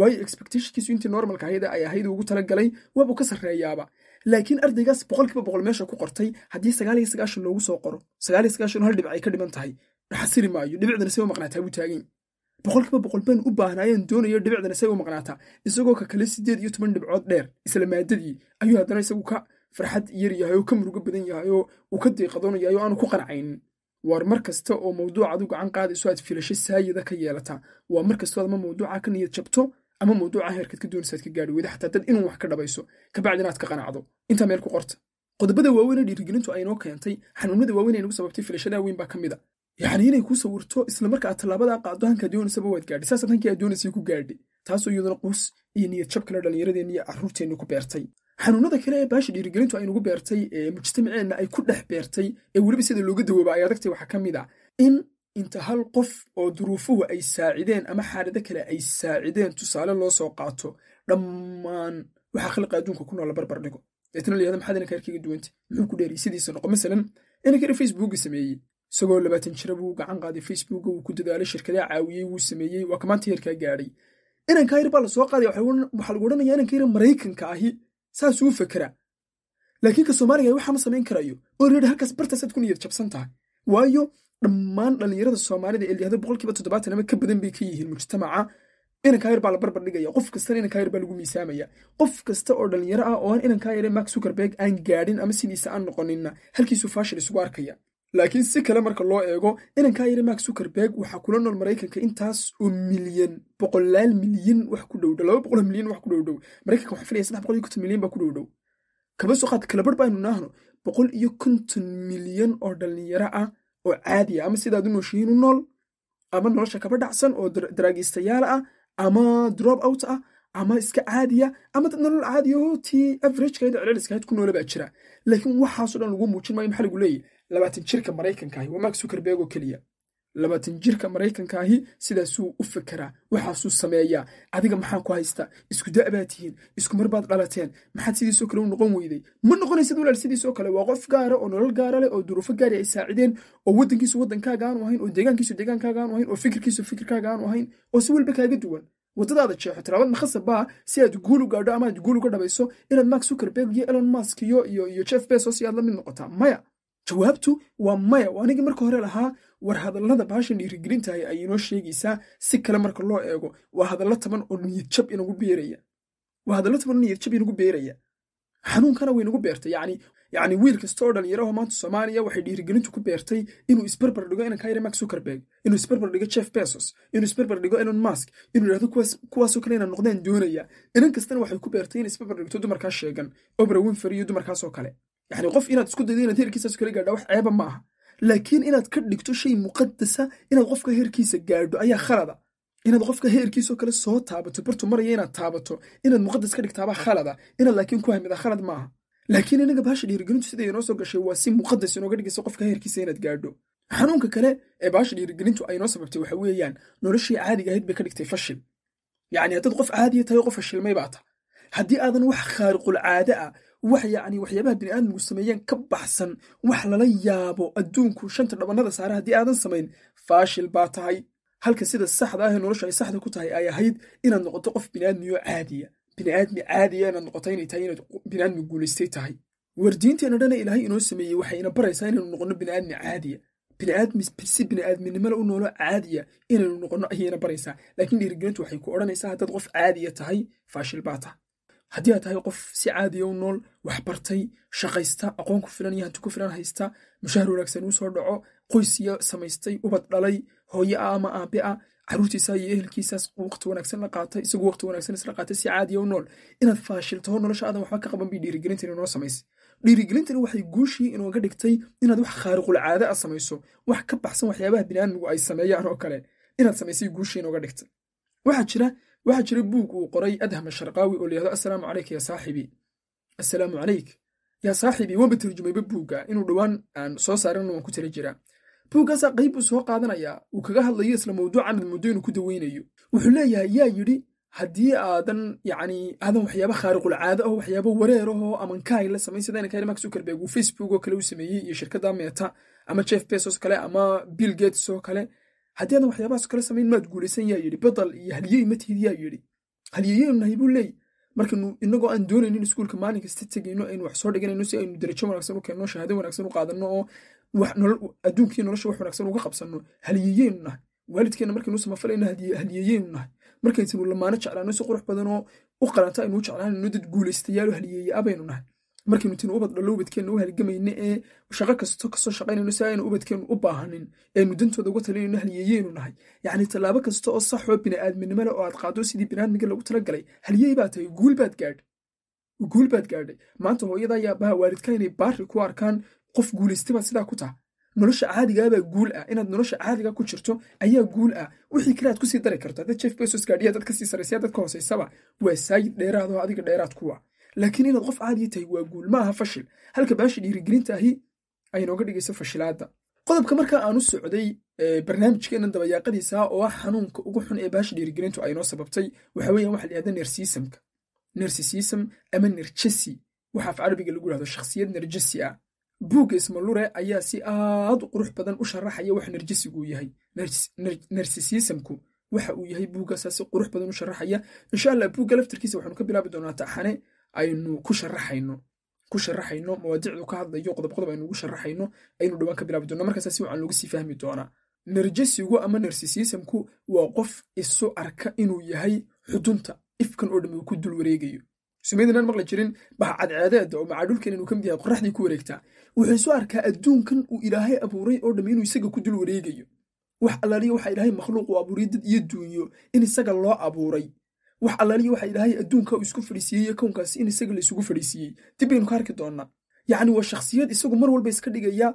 [SPEAKER 1] waayo expectationkiisu intii normalka ahayd ay ahayd ugu talagalay waabuu ka sarreeyaaba laakiin ardaygaas boqolkiiba boqol meesha ku qortay haddii sagaal iyo sagaashan loogu soo qoro sagaal iyo sagaashan hal dhibic ay ka dhiman tahay dhaxasiri maayo dhibicdana say u maqnaataa buu taagan boqolkiiba boqol baan u baahnaayeen doonaya dhibicdana say u maqnaataa isagoo ka kale siddeed iyo toban dhibcood dheer isla maadadii ayuu haddana isagu ka farxad yar yahay oo ka murugo badan yahay oo uu ka deeqadoon oo aanu ku qancaynin waar mar kasta oo mawduucaad u gacan qaadayso aad filasho saayida ka yeelataa waa mar kastoo ama mawduuca ka niyad jabto ama mawduuca heerkaad ka doonaysaad ka gaari weydo xataa dad inuu wax ka dhabayso kabacdina aad ka qanacdo intaa meel ku qorta qodobada waaweyn ee dhiirigelintu aynoo keentay xanuunada waaweyn ee nagu sababtay filashadaa weyn baa ka mid a yacni inay kuu sawirto isla tallaabadaa qaaddo hankaa doonaysaba waad gaadhay saasaad hankii aad doonaysay ku gaadhay taasoo iyaduna quus iyo niyad jabkale dhallinyaradeeni iyo carruurteenni ku beertay xanuunada kale ee baasha dhiirigelintu ay nagu beertay ee mujtamaceenna ay ku dhex beertay ee weliba sida looga dawooba ay adagtay waxaa ka mid a ah in inta hal qof oo duruufuhu ay saacideen ama xaalado kale ay saacideen tusaale loo soo qaato dhammaan waxaa khalqa adduunka ku noola barbar dhigo deetna layahda duwanta muxuu ku dheeriyey sidiisa noqo masalan sameeyey isagoo labaatan jira buu gacan qaaday facebook wuu ku dadaalay shirkadaha caawiyey wuu sameeyey waa ka maanta heerkaa gaadhay inankaa yar baa la qaaday waxaa lagu odhanayaa inankayar maraykanka ahi saas ugu fekeraa laakiin ka soomaaliga waxaa ma samayn karayo oo reer halkaas bartaasaad ku niyad jabsan tahay waayo dhammaan dhallinyarada soomaalida ee dhihda boqolkiiba toddobaatan ama ka badan bay ka yihiin mujtamaca inankaa yar baa la barbar dhigaya qof kastana inankaa yar baa lagu miisaamaya qof kasta oo dhallinyaro ah oo aan inankaa yare mark zuckerberg aan gaadhin ama sidiisa aan noqoninna halkiisuu faashil isugu arkaya laakiin si kale marka loo eego inankaa yiri mark zuckerberg waxaa kula nool maraykanka intaas oo milyan boqolaal milyan wax ku dhowdhow laba boqol milyan wax ku dhowdhow maraykanka waxa filaya saddex boqol iyo konton milyan baa ku dhowdhow kaba soo qaad kalabarh baynu naahno boqol iyo konton milyan oo dhallinyaro ah oo caadiya ah, ama sidaad u nooshihiin u nool ama nolosha kaba dhacsan oo daraagiistayaal ah ama drop out ah ama iska caadiya ah, ama dad nolol caadiya ah oo tii averagekayd celceliskayd ku noolabaa jira laakiin waxaaso dhan lagu muujin maayo maxaa lagu leeyahy labaatan jirka maraykankaahi waa mark sukerberg oo keliya labaatan jirka maraykankaahi sidaasuu u fekeraa waxaasuu sameeyaa adiga maxaa ku haysta isku da' baad tihiin isku mar baad dhalateen maxaad sidiisoo kale u noqon weyday ma noqonaysid walaal sidiisoo kale waa qof gaara oo nolol gaara leh oo duruufo gaari ay saacideen oo waddankiisu waddankaaga aanu ahayn oo deegaankiisu deegaankaaga aanu ahayn oo fikirkiisu fikirkaaga aanu ahayn oo si walba kaaga duwan waddadaada jeexo tilaabad nakhasab si aad guul gaadho ama aad guul uga dhabayso inaad mark zuckerberg iyo elon musk iyo iyo jeff besos iyo aad la mid noqotaa maya jawaabtu waa maya oo anigii marka hore lahaa war hadallada baashan dhiirigelintahay ay inoo sheegaysaa si kale marka loo eego waa hadallo taban oo niyadjab inagu beeraya waa hadallo taban oo niyadjab inagu beeraya xanuunkana way nagu beertay yacni yacni wiil kasta oo dhalinyarahoo maanta soomaaliya waxay dhiirigelintu ku beertay inuu isbarbar dhigo inanka yare mark zuckerberg inuu isbarbar dhigo jeff bezos inuu isbarbar dhigo elon musk inuu yidhahdo kuwaasoo kale inaan noqdaan doonaya inan kastana waxay ku beertay in isbarbar dhigto dumarkaas sheegan obra winfer iyo dumarkaasoo kale yani qof inaad isku daydo inaad heerkiisaas kala gaadha wax ceeba ma aha laakiin inaad ka dhigto shay muqadasa inaad qofka heerkiisa gaadho ayaa khalada inaad qofka heerkiisoo kale soo taabato bartu maraya inaad taabato inaad muqadas ka dhigtaabaa khalada inaad laakiin ku hamida khalad maaha laakiin inaga baasha dhiirigelintu sida inoo soo gashay waa si muqadas inooga dhigaysa qofka heerkiisa inaad gaadho xanuunka kale ee baasha dhiirigelintu ay noo sababtay waxa weeyaan noloshii caadiga ahayd bay ka dhigtay fashil yacni haddaad qof caadiya tahay qof fashilmay baa ta haddii aadan wax khaariqul caade ah wax yani waxyaabaha bini aadamku sameeyeen ka baxsan wax lala yaabo adduunku shanta dhabanada saare haddii aadan samayn faashil baa tahay halka sida saxda ah ee nolosha ay saxda ku tahay ay ahayd inaad noqoto qof biniaadmiyo caadiya biniaadmi caadiya inaad noqoto inay tahay inaad biniaadmi guulaystay tahay wardiinteenna dhana ilaahay inoo sameeyey waxay ina baraysaa inaynu noqonno biniaadmi caadiya biniaadmi si biniaadminimada u noolo caadiya inaynu noqonno ayayna baraysaa laakiin dhiirigelintu waxay ku odhanaysaa haddaad qof caadiya tahay faashil baa tahay haddii aad tahay qof si caadiya u nool waxbartay shaqaysta aqoon ku filan iyo hanti ku filan haysta mushahar wanaagsan uu soo dhaco qoysiya samaystay ubad dhalay hooye a ama aabe a caruurtiisa iyo ehelkiisaas waqti wanaagsan la qaatay isagu waqti wanaagsan isla qaatay si caadiya u nool inaad faashilto nolosha waxba ka qaban bay dhiirigelintani inoo samaysa dhiirigelintani waxay guushii inooga dhigtay inaad wax khaariqulcaade a samayso wax ka baxsan waxyaabaha biniaadmigu ay sameeyaan oo kale inaad samaysay guushii inooga dhigtay waxaa jira waxaa jira buug uu qoray adhama sharqaawi oo layihahdo assalaamu calayk yaa saaxibii assalaamu calayk yaa saaxibii waanba tarjumayba buugga inuu dhowaan aan soo saarina waan ku tala jiraa buuggaasaa qayb buu soo qaadanayaa uu kaga hadlayo isla mawduuca mid muddo inuu ku daweynayo wuxuu leeyahay yaa yidhi haddii aadan yacni aadan waxyaaba khaariqulcaado ah waxyaaba wareer ahoo amankaay ah la samayn sida mark zuckerberg uu facebook oo kale u sameeyey iyo shirkada meta ama jeff bezos kale ama bill gates oo kale haddii haddaadan waxyaabahaas kala samayn maad guulaysan yaa yidhi badal iyo halyey matihid yaa yidhi halyeeyanahay buu leey marka inagoo aan doonayn in iskuulka maalin kasta tegayno aynu wax soo dhiganayno si aynu darajo wanaagsan u keenno shahaado wanaagsan u qaadano oo adduunkii nolosha wax wanaagsan uga qabsanno halyeeyeynu nahay waalidkeenna markaynu samafalayno halyeeyeynu nahay markaynu lamaano jeclaano si qurux badan oo u qalanto aynu u jeclaanayno dad guulaystayaalo halyeeye abaynu nahay markaynu tin ubadhalo ubadkeenna u halgamayno ee shaqo kasto kasoo shaqaynayno si aynu ubadkeennu u baahanin eenu dantooda uga talinayno halyeeyeynu nahay yacni tallaabo kasta oo sax oo bini'aadminimole oo aad qaado sidii biniaadmiga lagu talagalay halyey baa tahay guul baad gaadh guul baad gaadhay maanta hooyada yaabaha waalidka inay baari ku arkaan qof guulaystabaad sidaa ku taha nolosha caadigaabaa ah guul ah inaad nolosha caadiga ku jirto ayaa guul ah wixii kale aad kusii dari karto hadda jeef besos gaadhiya dad kasii saraysa dad ka waa saayid dheeraadoo adiga dheeraad kuwa laakiin inaad qof caadiya tahay waa guul maaha fashil halka baasha dhiirigelinta ahi ay nooga dhigayso fashilaadda qodobka markaa aanu socday barnaamijkeena dabayaaqadiisa oo ah xanuunka ugu xun ee baasha dhiirigelintu ay noo sababtay waxa weeyaan waxa la yihahda nersisism ama nerjesi waxa af carabiga lagu yihahdo shakhsiyad nerjesi ah buugga ismalure ayaa si aad u qurux badan u sharaxaya wax nerjesigu yahay nersisiisamku waxa uu yahay buuggaasaa si qurux badan u sharaxaya insha allah buugga laftarkiisa waxaanu ka bilaabi doonaa taxane aynu ku sharaxayno ku sharaxayno mawaadicdu ka hadlayo qodobqodob aynu ugu sharaxayno aynu dhowaan ka bilaabi doona markaas si wacan looga sii fahmi doonaa narjasigu ama narsisismku waa qof isu arka inuu yahay xudunta ifkan oo dhami uu ku dul wareegayo sumaydinaan maqli jirin baha cadceedeeda oo macaadhulkan inuu ka yahay qoraxdii ku wareegtaa wuxuu isu arkaa adduunkan uu ilaahay abuuray oo dhami inuu isaga ku dul wareegayo wax allaaliya waxaa ilaahay makhluuq u abuuray dad iyo duunyo in isaga loo abuuray wax allaliya waxa ilaahay adduunka uu isku fadhiisiiyey kownkaasi in isaga la isugu fadhiisiiyey dib baynu ka arki doonaa yacni waa shakhsiyad isagu mar walba iska dhigaya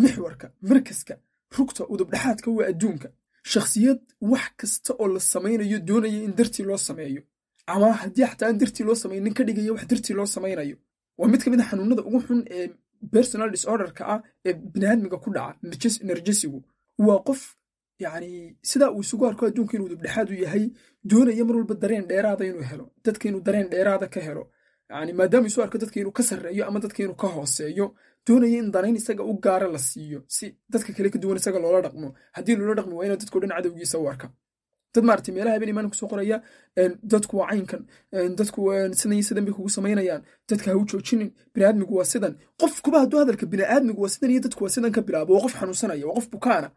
[SPEAKER 1] mixwarka markaska rugta udubdhexaadka waa adduunka shakhsiyad wax kasta oo la samaynayo doonaya in dartii loo sameeyo ama haddii xataa in dartii loo samay nin ka dhigaya wax dartii loo samaynayo waa mid ka mid a ah xanuunada ugu xun ee personal disorderka ah ee biniaadmiga ku dhaca narjasigu waa qof yani sida uu isugu arko adduunka inuu dibdhexaad u yahay doonaya mar walba dareen dheeraada inuu helo dadka inuu dareen dheeraada ka helo yani maadaama isu arko dadka inuu ka sarreeyo ama dadka inuu ka hooseeyo doonaya in danayn isaga u gaara la siiyo si dadka kale ka duwan isaga loola dhaqmo haddii loola dhaqmi waa inuu dadkao dhan cadowgiisa u arka dad maarata meelaha habeen imaanka soo qoraya dadku waa caynkan dadku sidan sidan bay kugu samaynayaan dadka ha u joojinin biniaadmigu waa sidan qofkuba hadduu hadalka biniaadmigu waa sidan iyo dadku waa sidan ka bilaabo waa qof xanuunsanaya waa qof bukaana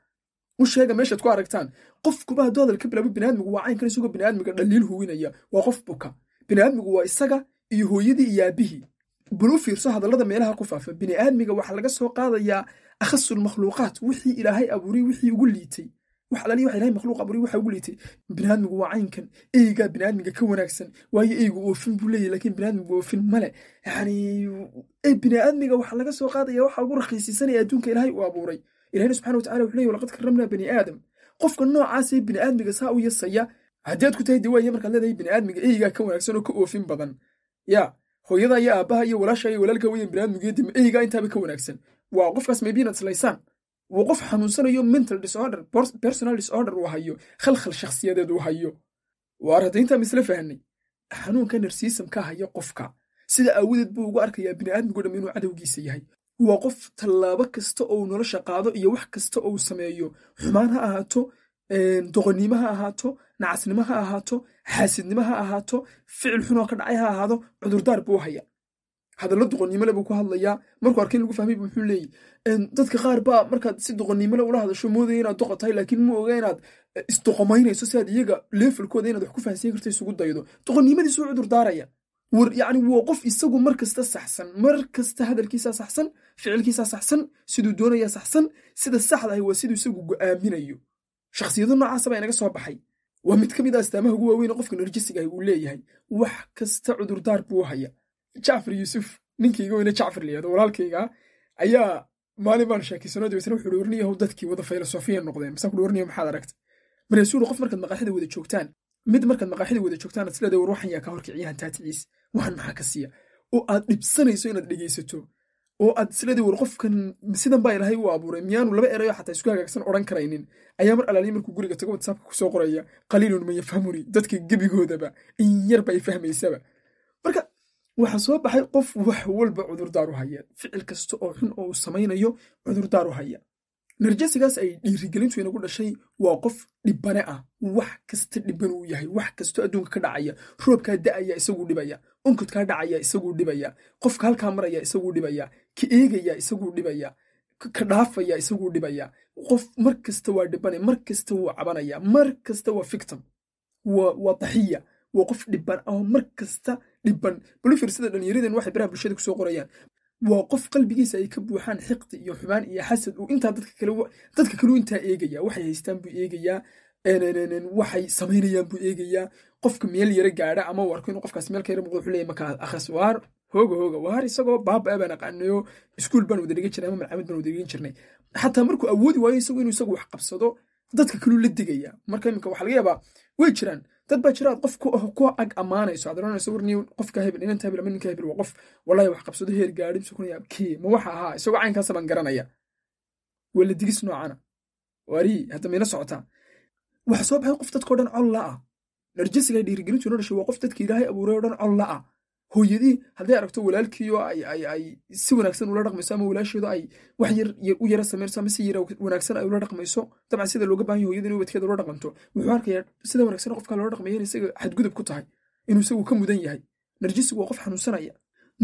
[SPEAKER 1] u sheega meeshaad ku aragtaan qofkuba hadduu hadalka bilaabo biniaadmigu waa caynkan isagoo biniaadmiga dhaliil huwinaya waa qof buka biniaadmigu waa isaga iyo hooyadii iyo aabihii bal fiirso hadallada meelaha ku faafa biniaadmiga waxaa laga soo qaadayaa akhasulmakhluuqaat wixii ilaahay abuuriy wixii ugu liitay wax alali wax ilahay makhluuq abuuriy waxa ugu liitay biniaadmigu waa caynkan eygaa biniaadmiga ka wanaagsan waayo eygu oofin buu leeyahy lakiin biniaadmigu oofin male yani biniaadmiga waxaa laga soo qaadaya waxa ugu rakhiisiisanaya adduunka ilaahay uu abuuray ilahina subxana watacala wuxu leey walaqad karamnaa bani aadam qofka noocaasee bini aadmiga saa u yasaya haddaad ku tahay de waaya markaad leedahay bini aadmiga eygaa ka wanaagsan oo ka oofin badan ya hooyada iyo aabbaha iyo walaasha iyo walaalka weyan bini aadmigeedima intaaba ka wanaagsan waa qofkaas maybe islaysaan wuu qof xanuunsanayo mental disorder personal disorder uu hayo khalkhal shakhsiyadeed uu hayo waar haddaintaa misla fahnay xanuunka narsiisamka haya qofka sida aawadeed buu ugu arkayaa biniaadmigu dhamm inuu cadowgiisa yahay waa qof tallaabo kasta ou nolosha qaado iyo wax kasta ou sameeyo xumaan ha ahaato doqonnimo ha ahaato nacasnimo ha ahaato xaasidnimo ha ahaato ficil xunoo ka dhacay ha ahaado cudurdaar buu haya hadallo le buu ku hadlayaa markuu arka in lagu fahmay bu muxuu leeyi dadka qaar baa markaad si duqonnimole ula hadasho moodaya inaad doqo tahay laakiin ma oga inaad eh, isduqomaynayso si aad iyaga leefalkooda inaad wax ku fahansiin karto isugu daydo duqonnimadiisuu cudurdaaraya yani waa qof isagu markasta saxsan mar kasta hadalkiisaa saxsan ficilkiisaa saxsan siduu doonaya saxsan sida saxda ahi waa siduu isagu go'aaminayo shakhsiyado noocaasa baa inaga soo baxay waa mid ka mid a ah astaamaha ugu waaweyn qofka narjisiga ahi uu leeyahay wax kasta cudurdaar buu haya jacfar yuusuf ninkayga weyne jacfar layihahdo walaalkayga ayaa maalin baan sheekaysanoo dabeetna wuxuu warniyahow dadkii wada filosofiya noqdeen masaa ku warniyo maxaad aragta markaasuu qof markaad maqaaxida wada joogtaan mid markaad maqaaxida wada joogtaan aslada war waxan yaa ka horkiciyahan taaticiis waan maxaa ka siiya oo aad dhibsanayso inaad dhegaysato oo aad isleedi war qofkan sidan baa ilaahay uu abuuray miyaanu laba erayo xataa isku hagaagsan odhan karaynin ayaa mar alaaliya markuu guriga tago whatsappka kusoo qoraya qaliilun man yafhamuni dadka gebigoodaba in yar bay fahmaysaba marka waxaa soo baxay qof wax walba cudurdaar u haya ficil kasta oo xun oo uu samaynayo cudurdaar u haya narjasigaas ay dhiirigelintu inagu dhashay waa qof dhibane ah wax kasta dhiban uu yahay wax kastoo adduunka ka dhacaya roobkaa da'aya isaguu dhibaya unkudkaa dhacaya isaguu dhibaya qofka halkaa maraya isaguu dhibaya ka eegaya isaguu dhibaya ka dhaafaya isaguu dhibaya qof mar kasta waa dhibana mar kasta wuu cabanaya mar kasta waa fictim waa daxiya waa qof dhiban ama mar kasta dhiban balufir sida dhallinyaraden waxay baraha bulshada kusoo qorayaan waa qof qalbigiisa ay ka buuxaan xiqdi iyo xumaan iyo xasad uu intaa dadka kale dadka kaleu intaa eegaya waxay haystaan buu eegayaa waxay samaynayaan buu eegayaa qofka meel yaro gaadha ama warko inuu qofkaas meel ka yara muuqdo wuxuu leeyahay markaa akhas waar hooga hooga waar isagoo baaba baan aqaanayo iskuul baan wada dhigan jirnay ama malcamad baan wada dhigan jirnay xataa markuu awoodi waayo isagu inuu isagu wax qabsado dadka kaluu la digaya marka iminka waxaa laga yaabaa way jiraan dad baa jiraad qof ku ah ku ag amaanayso aad oranayso warni qofka hebel inanta hebel ama ninka hebel waa qof wallahi wax qabsado heer gaadhi mise kunaya kii ma waxa ahaa isagoo caynkaasa baan garanaya waa la digis noocana warii hadda mayna socotaa waxa soo baxay qof dadkao dhan colla ah narjasiga dhiirigelintu nolosha waa qof dadka ilaahay abuuray oo dhan colla la'a hooyadii hadday aragto walaalkiiyo ay si wanaagsan ula dhaqmayso ama walaasheedu ay wax yar u yara samaynayso ama si yar wanaagsan ay ula dhaqmayso dabcan sida looga bahan yahy inay ubadkeeda ula dhaqanto wuxuu arkayaa sida wanaagsan qofka loola dhaqmaya in isaga xadgudub ku tahay inuu isagu ka mudan yahay narjasigu waa qof xanuunsanaya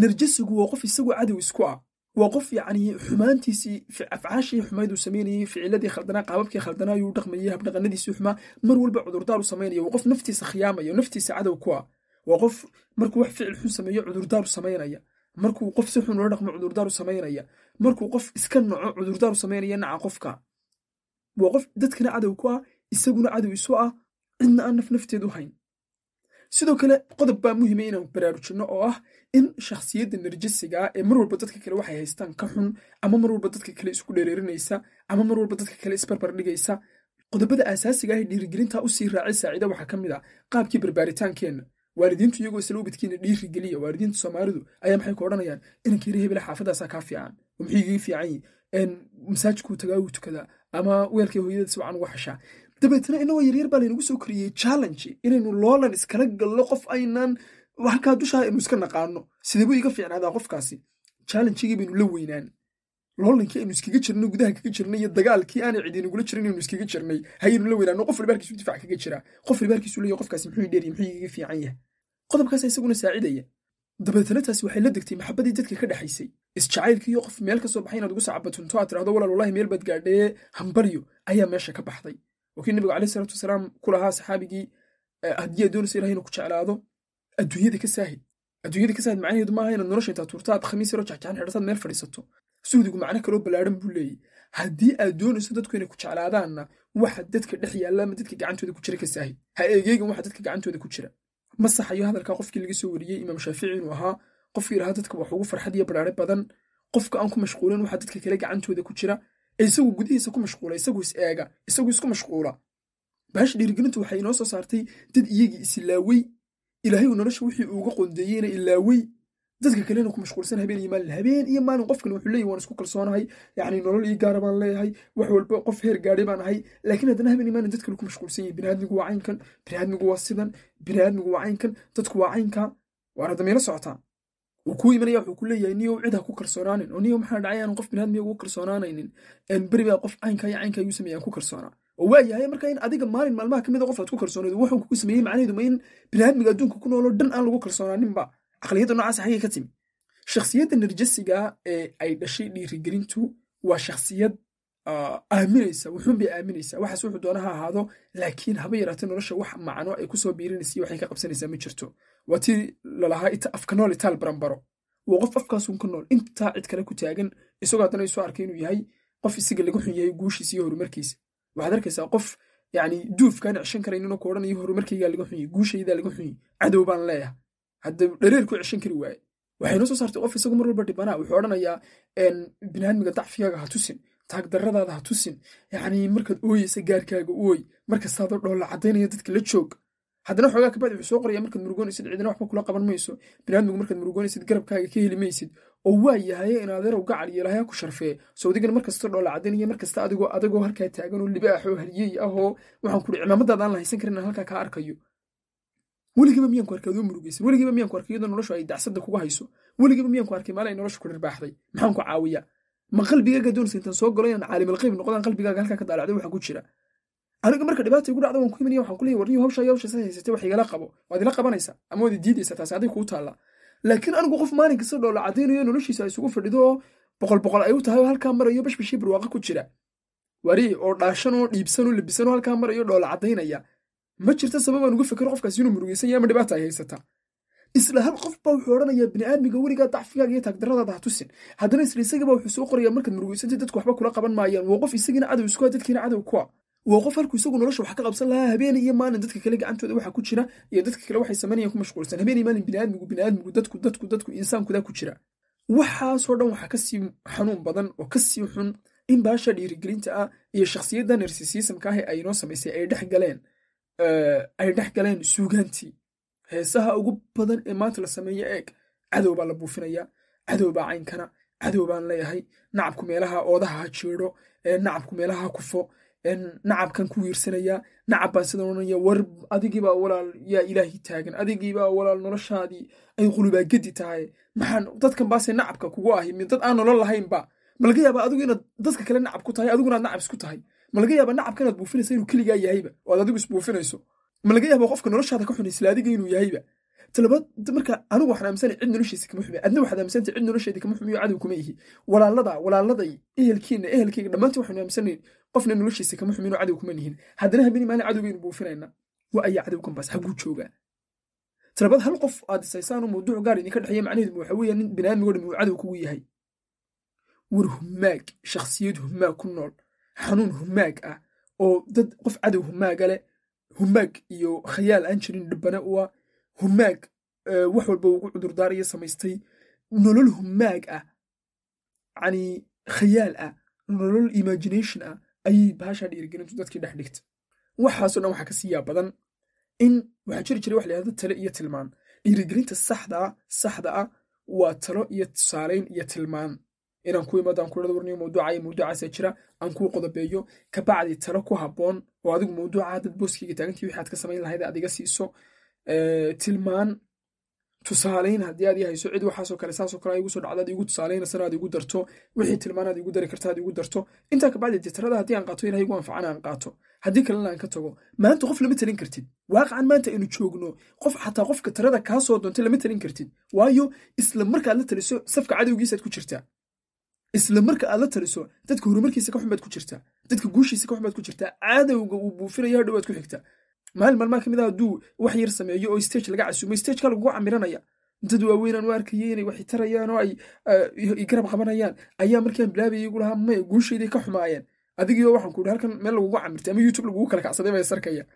[SPEAKER 1] narjasigu waa qof isagu cadow isku ah waa qof yani xumaantiisii afcaashii xumayd uu samaynayey ficiladii khaldanaa qaababkii khaldanaa ayuu dhaqmayey habdhaqanadiisii xumaa mar walba cudurdaar samaynaya waa qof naftiisa khiyaamaya naftiisa cadow ku ah waa qof markuu wax ficil xun sameeyo cudurdaaru samaynaya markuu qof si xun ula dhaqmo cudurdaaru samaynaya markuu qof iska noco cudurdaaru samaynaya naca qofka waa qof dadkana cadow ku ah isaguna cadow isu ah cidna aan naf nafteed u hayn sidoo kale qodob baa muhima ah inaan baraarujino oo ah in shakhsiyadda narjisigaa ah ee mar walba dadka kale waxay haystaan ka xun ama mar walba dadka kale isku dhereerinaysa ama mar walba dadka kale isbarbar dhigaysa qodobada aasaasiga ah ee dhiirigelintaa usii raacay saacida waxaa ka mid a ah qaabkii barbaaritaankeenna waalidiintu iyagoo isla ubadkiina dhiirigeliya waalidiinta soomaalidu ayaa maxay ku odhanayaan inanka yara xaafadaasaa kaa fiican muxuu igaga fiican masaajidkuu tagaa uu tukadaa ama weelkay hooyadadiis wacan ugu xashaa dabeetna inagoo yaryar baa laynagu soo koriyey challenge inaynu loolan iskala galno qof aynan halkaa dushaa aynu iska naqaano sideebuu iga fiicnaadaa qofkaasi challengegii baynu la weynaan loolanki aynu iskaga jirno gudaha kaga jirnay iyo dagaalkii aanay cidiinagula jirin aynu iskaga jirnay hayaynu la weynaano qof ribaarkiisu difac kaga jira qof ribaarkiisu leeyahy qofkaasi muxuu dheeriy muxuu igaga fiican yahay qodobkaasa isaguna saacidaya dabeetana taasi waxay la degtay maxabadii dadka ka dhexaysay isjacaylkiiyo qof meel ka soo baxay inaad ugu sacbatunto aad tirahdo walaal wallahi meel baad gaadhee hambaryo ayaa meesha ka baxday wkii nabigu aleh salaatu wasalaam ku lahaa saxaabigii haddii ad doonaysa ilahay inu ku jeclaado adduunyada ka saahid adduunyada ka saahid macnaheedu maaha inaad nolosha intaad turto aad khamiis yaroo jaxjaxan xidhataad meel fadhiisato suhdigu macno kaloo ballaaran buu leeyey haddii aad doonayso dadku inay ku jeclaadaanna waxa dadka dhex yaalla ama dadka gacantooda ku jira ka saahid ha eegeegin waxa dadka gacantooda ku jira ma saxayo hadalkaa qofkii laga soo wariyey imaam shaafici inuu ahaa qofkii idhahaa dadka wax ugu farxad iyo baraare badan qofka aan ku mashquulin waxa dadka kale gacantooda ku jira isagu gudihiisa ku mashquula isagu is eega isagu isku mashquula baasha dhiirigelintu waxay inoo soo saartay dad iyagii isilaawey ilaahayu nolosha wixii uuga qondeeyeyna ilaawey dadka kalena ku mashquulsan habeen iyo maalin habeen iyo maalin qofkan wuxuu leeyahy waan isku kalsoonahay yacni nolol ii gaara baan leeyahay wax walba qof heer gaadhay baan ahay laakiin haddana habeen iyo maalin dad ku mashquulsan yahay biniaadmigu waa caynkan biniaadmigu waa sidan biniaadmigu waa caynkan dadku waa caynka waana damiilo socotaa ku imanaya wuxuu ku leeyahay niyow cid ku kalsoonaanin oo niyow maxaa dhacay aan qof binaadmiya ugu kalsoonaanaynin aan beri baa qof caynkaa iyo caynkaa igu sameeya ku kalsoonaa oo waa yahay marka in adiga maalin maalmaha kamid a ah qof aad ku kalsoonayd wuxuu kugu sameeyey macnaheedu ma in binaadmiga adduunka ku nooloo dhan aan lagu kalsoonaaninba aqliyadda noocaas xaggay ah ka timi shakhsiyadda narjasiga ee ay dhashay dhiirigelintu waa shakhsiyad aaminaysa bay aaminaysaa waxaas wuxuu doona ahaado laakiin haba yaraatee nolosha wax macno ay kusoo biirinaysa waxay ka qabsanaysaa ma jirto waa tii lalahaa afka nool itaal baranbaro waa qof afkaasun ka nool intaa cid kale ku taagan isagoo haddana isu arkay inuu yahay qof isaga laga xun yahay guushiisa iyo horumarkiisa waxaad arkaysaa qof yani duufkaan ceshan karayninoo ku odhanayo horumarkaygaa laga xunyi guushaydaa laga xunyi cadow baan leeyahay hadda dhareer ku ceshan kari waaye waxay noo soo saartay qof isagu mar walba dhibanaa wuxuu odhanayaa binaadmiga dacfigaaga ha tusin taagdaradaada ha tusin yani markaad ooyeysa gaarkaaga ooy markastaadoo dhoola caddaynaya dadka la joog haddana xoogaa kabacdi wuxuu soo qoraya markaad murugoonaysid cidina waxba kula qaban mayso binaadmigu markaad murugoonaysid garabkaaga ka heli maysid oo waa yahaye inaadeerow gacal iyo ku sharfee sawdigana markasta dhoolla caddaynaya markasta adigoo adagoo halkaa taagan oo libi oo halyeey ah waxaan kudhi cimaamadaada aan la haysan karin inaan halkaa kaa arkayo weligiiba miyaan arkay adoo murugaysan weligiiba miyaan arkay iyadoo noloshu ay dacsada kuga hayso weligiiba miyaan arkay maalay noloshu ku dharbaaxday maxaan ku ma qalbigaaga doonaysa intaan soo galo inaan caalimalqeyb noqdaan qalbigaaga halkaa ka daalacdo waxa ku jira aniga marka dhibaata igu dhacda waan ku himany waxaan ku leeyahy war niyo hawshaa hawshaa wax igala qabo waad ila qabanaysaa ama waad diidaysaa taasi adig kuu taallaa laakiin anigu qof maalin kasta dhoola caddaynayo noloshiisa ay isugu fadhido oo boqol boqol ay u tahay oo halkaa marayo bashbashii barwaaqa ku jira wari oo dhaashan oo dhiibsan oo libisan oo halkaa marayo dhoola caddaynaya ma jirta sababaan uga fakero qofkaas inuu murugaysan yahay ama dhibaata ay haysataa isla hal qof baa wuxuu odhanayaa biniaadmiga weligaa dacfigaaga iyo taagdaradaada ha tusin haddana isla isagiiba wuxuu soo qorayaa marka murugaysantid dadku waxba kula qaban maayaan waa qof isagiina cadow isku ah, dadkiina cadow kuwa ah. waa qof halku isagu nolosha wax ka qabsan lahaa habeenay iyo maalin dadka kale gacantooda waxa ku jira iyo dadka kale waxay samaynayan ku mashquulsan habeenay maalin biniaadmigu biniaadmigu dadku dadku dadku insaankudaa ku jira waxaasoo dhan waxaa kasii xanuun badan oo kasii xun in baasha dhiirigelinta ah iyo shakhsiyadda narsisiisamka ahi aynoo samaysay ay dhex galeen eh, ay dhex galeen suugaantii heesaha ugu badan ee maanta la sameeyo eeg cadow baa la buufinayaa cadow baa caynkana cadow baan leeyahay nacabku meelaha oodaha ha jiidho nacabku meelaha ha kufo nacabkan ku wiirsanayaa nacab baan sidan oranaya war adigiibaa walaal yaa ilaahi taagan adigiibaa walaal noloshaadii ay qulubaa gedi tahay maxaan dadkan baase nacabka kugu ahi dad aan nolo lahaynba malaga yaaba adigu inaad dadka kale nacab ku tahay adiguna nacab isku tahay malaga yaaba nacabka inaad buufinaysa inuu keligaa yahayba oo aad adigu isbuufinayso ma laga yaabo qofka noloshaada ka xun isla adiga inuu yahayba talabaad marka anigu waxaan aaminsana cid noloshiisa kama xumi adna waxaad aaminsanta cid nolosheeda kama xumiyo cadow kuma ihi walaalada walaaladay ehelkiina ehelkayga dhammaantiin waxaanu aaminsanayn qofna noloshiisa kama xuminoo cadow kuma nihin haddana habeni maalin cadowgaynu buufinayna waa ayaa cadowkan haguu joogaa talabaad hal qof aad isaysaan mawduuc gaar idinka dhexeeya macnaheedu waxaa weeya nin binaamigo dham uu cadow kugu yahay war humaag shakhsiyad humaag ku nool xanuun humaag ah oo dad qof cadow humaaga leh humaag iyo khayaal aan jirin dhibane u ah humaag eh, wax walba ugu cudurdaariyo samaystay nolol humaag ah yani khayaal ah nolol imagination ah ayay bahashaa dhiirigelintu dadkii dhex dhigta waxaaso dhan waxaa ka siiyaa badan in waxaa jiri jiray wax lahahdo talo iyo tilmaan dhiirigelinta saxdaa saxda ah waa talo iyo tusaalayn iyo tilmaan inaan ku imaado aan kula warniyo mawduuca mawduucaasa jira aan kuu qodobeeyo kabacdi talo ku haboon oo adigu mawduuca dad booskayga taagantii wixi ka samayn lahayd aad iga siiso tilmaan tusaalayn haddii aad hayso cid waxaasoo kale saasoo kale igu soo dhacda igu tusaalaynasana ad igu darto wixii tilmaan aad igu dari karta ad igu darto intaa kabacdi dee haddii aan qaato ilahay igu anfacana aan qaato haddii kalena aan ka tago maanta qof lama talin kartid waaqacan maanta aynu joogno qof xataa qofka talada kaa doontay lama talin kartid waayo isla markaad la taliso safka cadowgiisaad ku jirtaa isla marka aad la taliso dadka horumarkiisa ka xun baad ku jirtaa dadka guushiisa ka xun baad ku jirtaa caadowga uu buufinaya hadhow aad ku xigtaa maalin maalmaa ka mid hadduu wax yar sameeyo oo stage laga casuumo stage lagugu camiranaya dad waaweynaan u arkayeen ay waxay oo ay eh, garab qabanayaan ayaa markaan bilaabayay igu lahaa may guusheydii ka xumaayeen adigiioo waxaan ku idhi halkan meel lagugu camirtay ama youtube lagugu kala kacsaday bay sarkayaan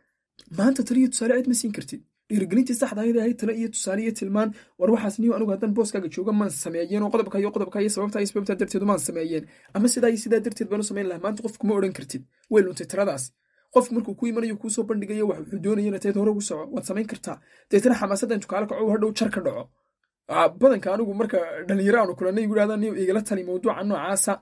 [SPEAKER 1] maanta taliyo tusaale cid ma siin kartid dhiirigelintii saxda ahayd ahayd iyo tusaale iyo tilmaan war waxaas niyo anigu haddaan booskaaga jooga maan sameeyeen oo qodobka iyo qodobka iyo sababta iyo sababtaa darteed umaan sameeyeen ama sidaa iyo sidaa darteed baan u samayn lahaa maanta qofku ma odhan kartid way luntay tiradaas qofku markuu ku imanayo kuusoo bandhigayo wax wuxuu doonayana teed hore ugu soco waad samayn kartaa deetana xamaasadda intu kaala kaco hadhow jar ka dhaco badanka anigu marka dhalinyaro aanu kulanay igu niyo igala tali mawduuca noocaasa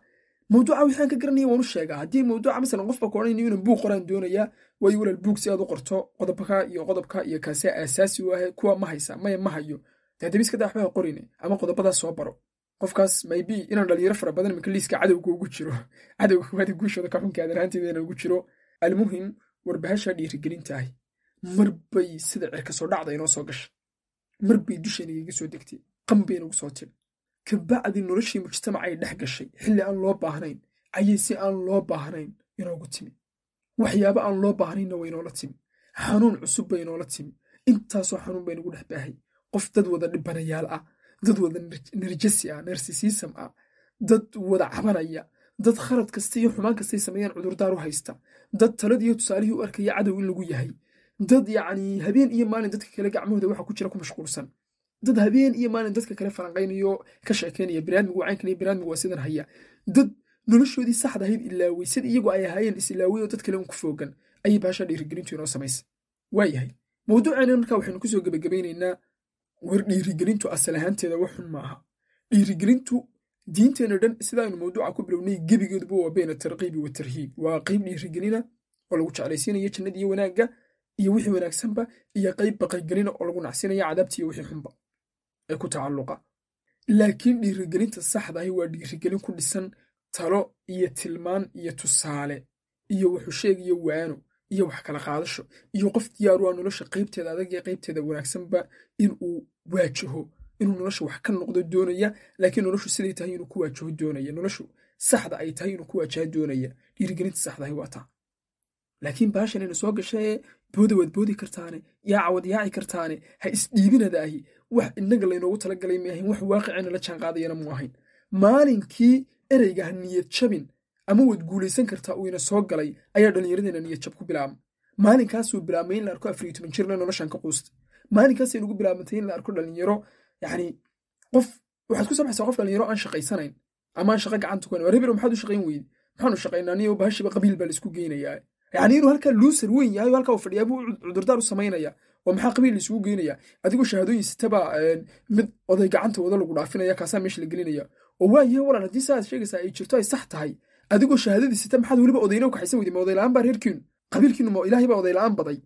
[SPEAKER 1] mawduuca waxaan ka garanaya waan u sheegaa haddii mawduuca masalan qofba ku odhanayo inuu buuq qoraan doonayaa way walal buug si aad u qorto qodobka iyo qodobka iyo kaasee aasaasi u ah kuwa ma haysa maya ma hayo daadabiskada waxbaha qorine ama qodobadaas soo baro qofkaas maybe inaan dhalinyaro fara badan minka liiska cadowga ugu jiro cadowga koowaad guushooda ka xunka adaraanteeda inaan ugu jiro almuhim warbahasha dhiirigelintaahi marbay sida cirka soo dhacda inoo soo gasha marbay dushayna igaga soo degtay qambaynagu soo tir kabacdi noloshii mujtamacay dhex gashay xilli aan loo baahnayn ayay si aan loo baahnayn inoogu timid waxyaaba aan loo baahnayna way noola timi xanuun cusub bay noola timi intaasoo xanuun bay dhex baahay qof dad wada dhibanayaal ah dad wada nerjesi ah narsisisam ah dad wada cabanaya dad khalad kasta iyo xumaan kastay sameeyaan cudurdaar u haysta dad talad iyo tusaalihii u arkaya cadow in lagu yahay dad yacni habeen iyo maalin dadka kale gacmahooda waxa ku jira ku mashquulsan dad habeen iyo maalin dadka kale falanqaynayo ka sheekeynaya binaadmigu caynkan iyo binaadmigu waa sidan haya dad noloshoodii saxd ahayd ilaawey sida iyagu ay ahaayeen isilaawey oo dad kale un ku foogan ayay baashaa dhiirigelintu inoo samaysa waayahay mawduuceenna markaa waxaynu kusoo gebagabeynaynaa war dhiirigelintu asal ahaanteeda wax xun maaha dhiirigelintu diinteenna dhan sidaaynu mawduuca ku bilownay gebigeeduba waa bayna tarqiibi wa tarhiib waa qayb dhiirigelina oo lagu jeclaysiinaya jannad iyo wanaagga iyo wixii wanaagsanba iyo qayb baqaygelina oo lagu nacsinaya cadaabta iyo wixii xunba ee ku tacalluqa laakiin dhiirigelinta saxda ahi waa dhiirigelin ku dhisan talo iyo tilmaan iyo tusaale iyo wuxuu sheegayo waano iyo wax kala qaadasho iyo qof diyaaru aa ah nolosha qaybteeda adag ee qaybteeda wanaagsanba inuu waajaho inuu nolosha wax ka noqdo doonaya laakiin noloshu siday tahay inuu ku waajaho doonaya noloshu saxda ay tahay inuu ku waajaha doonaya dhiirigelinta saxdahay waa taa laakiin baashan ayna soo gashae booda waad boodi kartaane yaacawad yaaci kartaane ha isdhiibinada ahi wax inaga laynoogu talagalay maahayn wax waaqicina la jaanqaadayana mu ahayn maalinkii ereyga ah niyad jabin ama waad guulaysan kartaa uu ina soo galay ayaa dhallinyaradeenna niyadjab ku bilaabma maalinkaasuu bilaabmay in la arko afariyo toban jirna noloshan ka quustay maalinkaasay nagu bilaabantay in la arko dhalinyaro yacni qof waxaad ku samaxaysaa qof dhalinyaro aan shaqaysanayn ama aan shaqo gacanta ku reebiro maxaad u shaqayn weydi maxaanu shaqaynaa niyo qabiil baa laisku geynayaa yacni inuu halkaa luuser weyn yahay oo halkaa uu fadhiyaa buu cudurdaar u samaynaya oo maxaa qabiil laisugu geynayaa adigoo shahaadooyin sitaba eh, mid oday gacanta wada lagu dhaafinaya kaasaa meesha la gelinaya oo waayahan walan haddii saa sheegaysaa ay jirto ay sax tahay adigoo shahaadadii maxaad weliba odayla u kaxaysan weyday ma odayla'aan baa reerkiinu qabiilkiinu ma ilaahay baa odayla'aan baday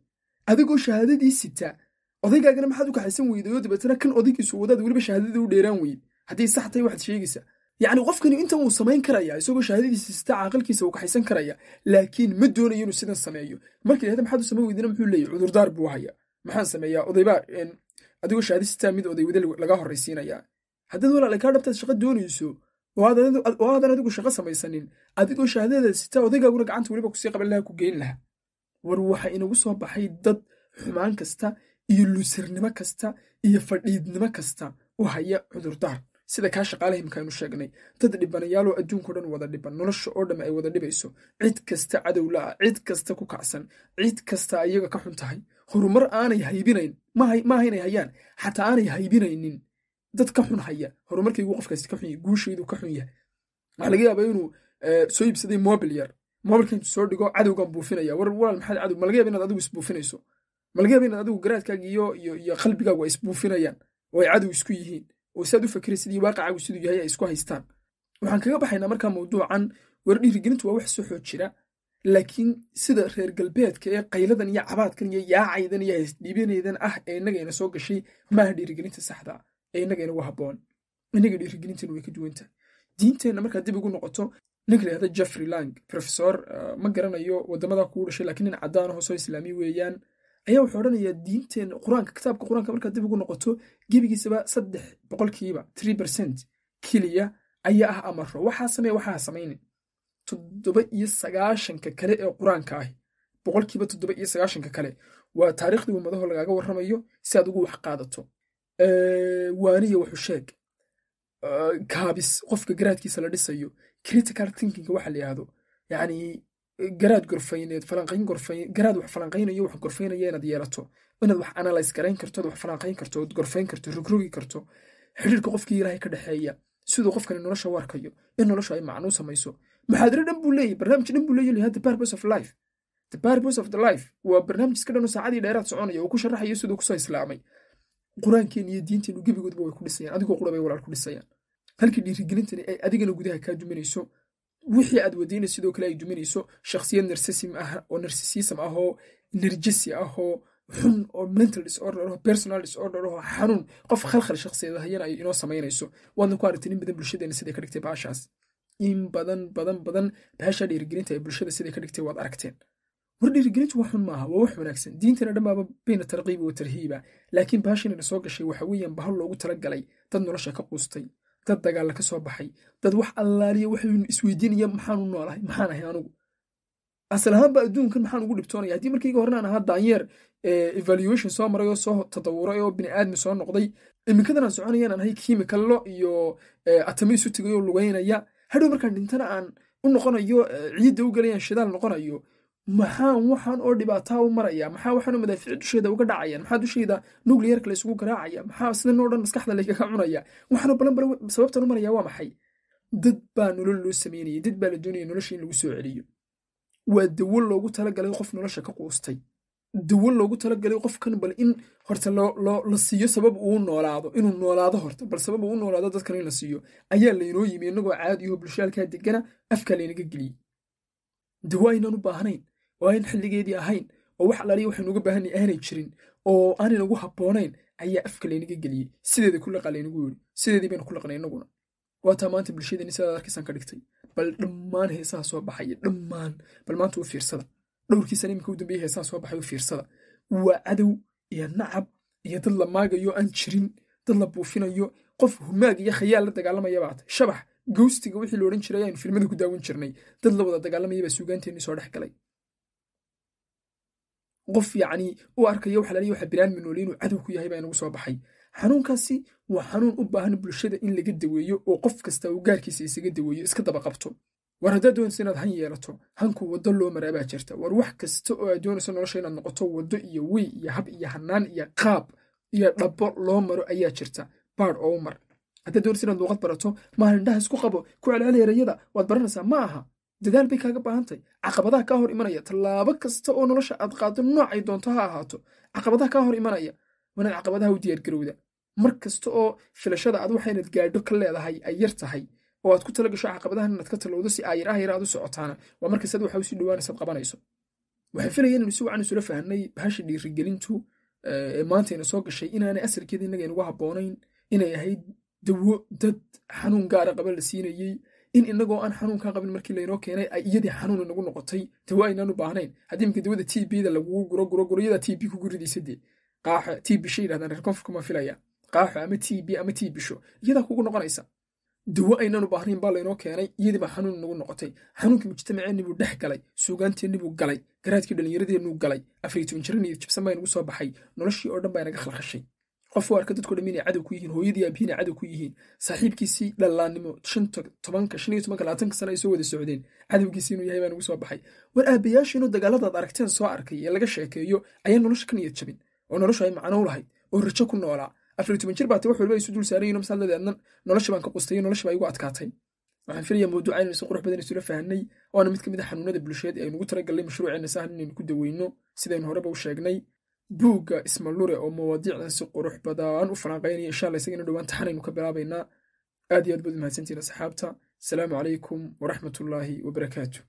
[SPEAKER 1] adigoo shahaadadii sita odaygaagana maxaad u kaxaysan weyday oo dabeetana kan odaygiisu wadaad weliba shahaadadii u dheeraan weyday haddii sax tahay waxaad sheegaysaa yacni qofkani intan wuu samayn karayaa isagoo shahaadadiisa sita caaqilkiisa uu kaxaysan karaya laakiin ma doonayo inuu sidan sameeyo marka idhahda maxaad u samayn weydana muxuu leeyahy cudurdaar buu hayaa maxaan sameeyaa odaybaa adigoo shahaadi sita mid oday wada laga horraysiinayaa haddaad walaale kaa dhabtaad shaqa doonayso oo aadan adigu shaqo samaysanin adigoo shahaadada sita odaygaaguna gacanta weliba kusii qaban laha ku geyn laha war waxa inagu soo baxay dad xumaan kasta iyo lusirnimo kasta iyo fadhiidnimo kasta u haya cudurdaar sida kaa shaqaalahimkaaynu sheegnay dad dhibanayaaloo oo adduunko dhan wada dhiban nolosha oo dhamme ay wada dhibayso cid kasta cadowla ah cid kasta ku kacsan cid kasta iyaga ka xun tahay horumar aanay haybinayn maaha inay hayaan xataa aanay haybinaynin dad ka xun haya horumarkaygu qofkaasi ka xun guushaydu ka xun yahay waxaa laga yaabaa inuu eh, soo iibsaday mobil yar mobilka intuu soo dhigo cadowgan buufinaya war walaal maxaad cadow malaga yaaba inaad adigu isbuufinayso malaga yaaba inaad adigu garaadkaaga iyo iyo qalbigaagu ay isbuufinayaan oo ay cadow isku yihiin oo saad u fakiray sidii waaqicaagu siduu yahay ay isku haystaan waxaan kaga baxaynaa markaa mawduucan war dhiirigelintu waa wax soxoo jira laakiin sida reer galbeedka ee qayladan iyo cabaadkan iyo yaacaydan iyo haysdhiibanaydan ah ee innagayna soo gashay maaha dhiirigelinta saxda ee innaga inagu haboon innaga dhiirigelinteena way ka duwan tahay diinteenna markaad dib ugu noqoto ninka layihahda jeffrey lang professor ah, ma garanayo waddamada kuu dhashay lakiin nin cadaan hoosoo ah islaami weeyaan ayaa wuxuu odhanayaa diinteenna qur-aanka kitaabka qur-aanka markaad dib ugu noqoto gebigiisaba saddex boqolkiiba tree percent keliya ayaa ah amaro waxaa sameeya waxaa samaynin toddoba iyo sagaashanka kale ee qur-aanka ahi boqolkiiba toddoba iyo sagaashanka kale waa taariikhdii ummadahoo lagaaga warramayo si aad ugu wax qaadato waaniya sheeg kaabis qofka garaadkiisa la dhisayo critical thinking waxa la yidhahdo yacni garaad gorfayneed falanqayn gorfayn garaad wax falanqaynayo wax gorfaynaya inaad yeelato inaad wax analyze garayn karto wax falanqayn karto ood gorfayn karto rogrogi karto xidhiirka qofkii ilaahay ka dhexeeya siduu qofkani nolosha u arkayo in nolosha ay macnuu samayso maxaadiro dhan buu leeyahy barnaamij dhan buu leeyahay the purpose of life the purpose of the life waa barnaamij iska dhanoo saacadii dheeraad soconaya oo ku sharaxayo siduu kusoo islaamay qur-aankeen iyo diinteenu gebigoodba way ku dhisayaan adigoo qura walaal ku dhisayaan halkii dhiirigelintani ay adigana gudaha kaa duminayso wixii aad wadayna sidoo kale ay duminayso shaksiyad narsisim ah oo narsisism ah oo nerjisi ah xun oo mental disorder ah oo personal disorder ah oo xanuun qof khalkhal shaksiyadahayana ay inoo samaynayso waadna ku aragtin in badan bulshadeena siday ka dhigtay baashaas in badan badan badan baashaa dhiirigelinta ee bulshada siday ka dhigtay waad aragteen war dhiirigelintu wa xun maaha waa wax wanaagsan diintana dhammaaba bayna tarqiibi wa tarhiiba laakiin baashanina soo gashay waxa weeyaan bahal loogu talagalay dad nolosha ka quustay dad dagaalla ka soo baxay dad wax allaaliya waxaynu isweydiinaya maxaanu noolahay maxaan ahay anugu asal ahaanba adduunkan maxaan ugu dhibtoonaya haddii markayga hornaan ahaa daanyeer eh, evaluation soo maray oo soo tadawuray oo bini aadmi soo noqday iminkadanaan soconayaan aan ahay kiimikallo iyo eh, atami isu tegay oo lugaynaya hadhow markaan dhintana aan u noqonayo eh, ciidda u galayaan shidaal noqonayo maxaan waxaan oo dhibaataa u maraya maxaa waxaanoo madaafiici dusheeda uga dhacayaan maxaa dusheeda nucleerka laysugu garaacaya maxaa sidan o dhan maskaxda laykaga cunaya waxaanoo balan sababtan u maraya waa maxay dad baa nolol loo sameynaya dad baa la doonaya nolosha in lagu soo celiyo waa dawo loogu talagalay qof nolosha ka quustay dawo loogu talagalay qofkan bal in horta la siiyo sabab uu noolaado inuu noolaado horta bal sabab uu noolaado dadkan in la siiyo ayaa laynoo yimi inagoo caadi yaho bulshaalkaa degana afkaa laynaga geliyey dawo aynaan u baahnayn oo aan xilligeedii ahayn oo wax alaaliya waxay nuga baahanay aanay jirin oo aanay nagu habboonayn ayaa afka laynaga geliyey sideeda kulaqa laynagu yiri sideedii baynu kulaqnay inaguna waataa maanta bulshadeenni sidaad arkaysan ka dhigtay bal dhammaan heesaha soo baxaya dhammaan bal maanta u fiirsada dhowrkiisan iminka u dambeeyey heesaha soo baxay u fiirsada waa cadow iyo nacab iyo dad la maagayo aan jirin dad la buufinayo qof humaag iyo khayaal la dagaalamaya shabax gowstiga wixii la odhan jiray aynu filmada ku daawan jirnay dad la wada dagaalamayabaa suugaanteenni soo dhex galay qof yacni u arkayo waxa laleeyahy waxa biraanmi nooley inuu cadow ku yahay baa inagu soo baxay xanuunkaasi waa xanuun u baahan bulshada in laga daweeyo oo qof kasta uu gaarkiisa isaga daweeyo iska daba qabto war haddaad doonaysa inaad han yeelato hanku waddo loo maraa baa jirta war wax kasta oo aad doonayso nolosha inaad noqoto waddo iyo wey iyo hab iyo hanaan iyo qaab iyo dhabbo loo maro ayaa jirta baadh oo u mar haddaad doonaysa inaad luuqad barato maahan indhaha isku qabo ku celcel erayada waad baranaysaa ma aha dadaal bay kaaga baahan tahay caqabadaha kaa hor imanaya tallaabo kasta oo nolosha aad qaado noocay doonto ha ahaato caqabadaha kaa hor imanaya waanaad caqabadaha u diyaargarowda mar kasta oo filashada ad waxa inaad gaadho ka leedahay ay yar tahay oo aad ku tala gasho inaad ka talowdo si aayar ah u socotaana waa markasaad waxa usii dhawaanaysaad qabanayso waxaan filaya inaynu si wacan isula faahnay bahasha dhiirigelintu ee maantayna soo gashay inaanay asarkeeda innaga inugu habboonayn inay ahayd dawo dad xanuun gaara ah qaba la siinayey in inagoo aan xanuun kaa qabin markii laynoo keenay ay iyadii xanuun inagu noqotay te waa aynaan u baahnayn haddii imka dawada t bda lagugu guro guro guro iyadaa t b ku guridiisa qaaxo t bisho yidhahdaan reer koonfurkuma filaya qaaxo ama t b ama t bisho iyadaa kugu noqonaysa dawo aynaan baahnayn baa laynoo keenay iyadii baa xanuun inagu noqotay xanuunkii mujtamaceennii dhex galay suugaanteennii galay garaadkii dhallinyaradeennuu galay afar iyo toban jiraniyo jibsan baa inagu soo baxay noloshii oo dhan baa inaga khalkhashay qof arka dadku dham inay cadow ku yihiin hooyadii aabihiin ay cadow ku yihiin saaxiibkiisii dhallaannimo sano ay soo wada socdeen cadowgiisi inuu yahay baan ugu soo baxay war aabayaashu inuu dagaalladaad aragteen soo arkay ee laga sheekeeyo ayaa nolosha ka niyad jabin oo noloshu ay macno u lahayd oo rajo ku noolaa afar toban jir baata wax walba isu dul saarayiin masaaladeedna nolosha baan ka qustayo nolosha baa igu adkaatay waxaan filaya mawduucayn si qurux badan isula fahanay waana mid ka mid a ah xanuunada bulsheed ee aynugu tala gallay mashruuceena ku daweyno sidaynu horeba u sheegnay buugga ismalure oo mawaadiicdan si qurux badaan u falanqaynaya inshaalla alla isagana dhowaan taxanaynu ka bilaabaynaa aad iyo aad baad umahadsantiin asxaabta asalaamu calaykum waraxmatullaahi wabarakaatu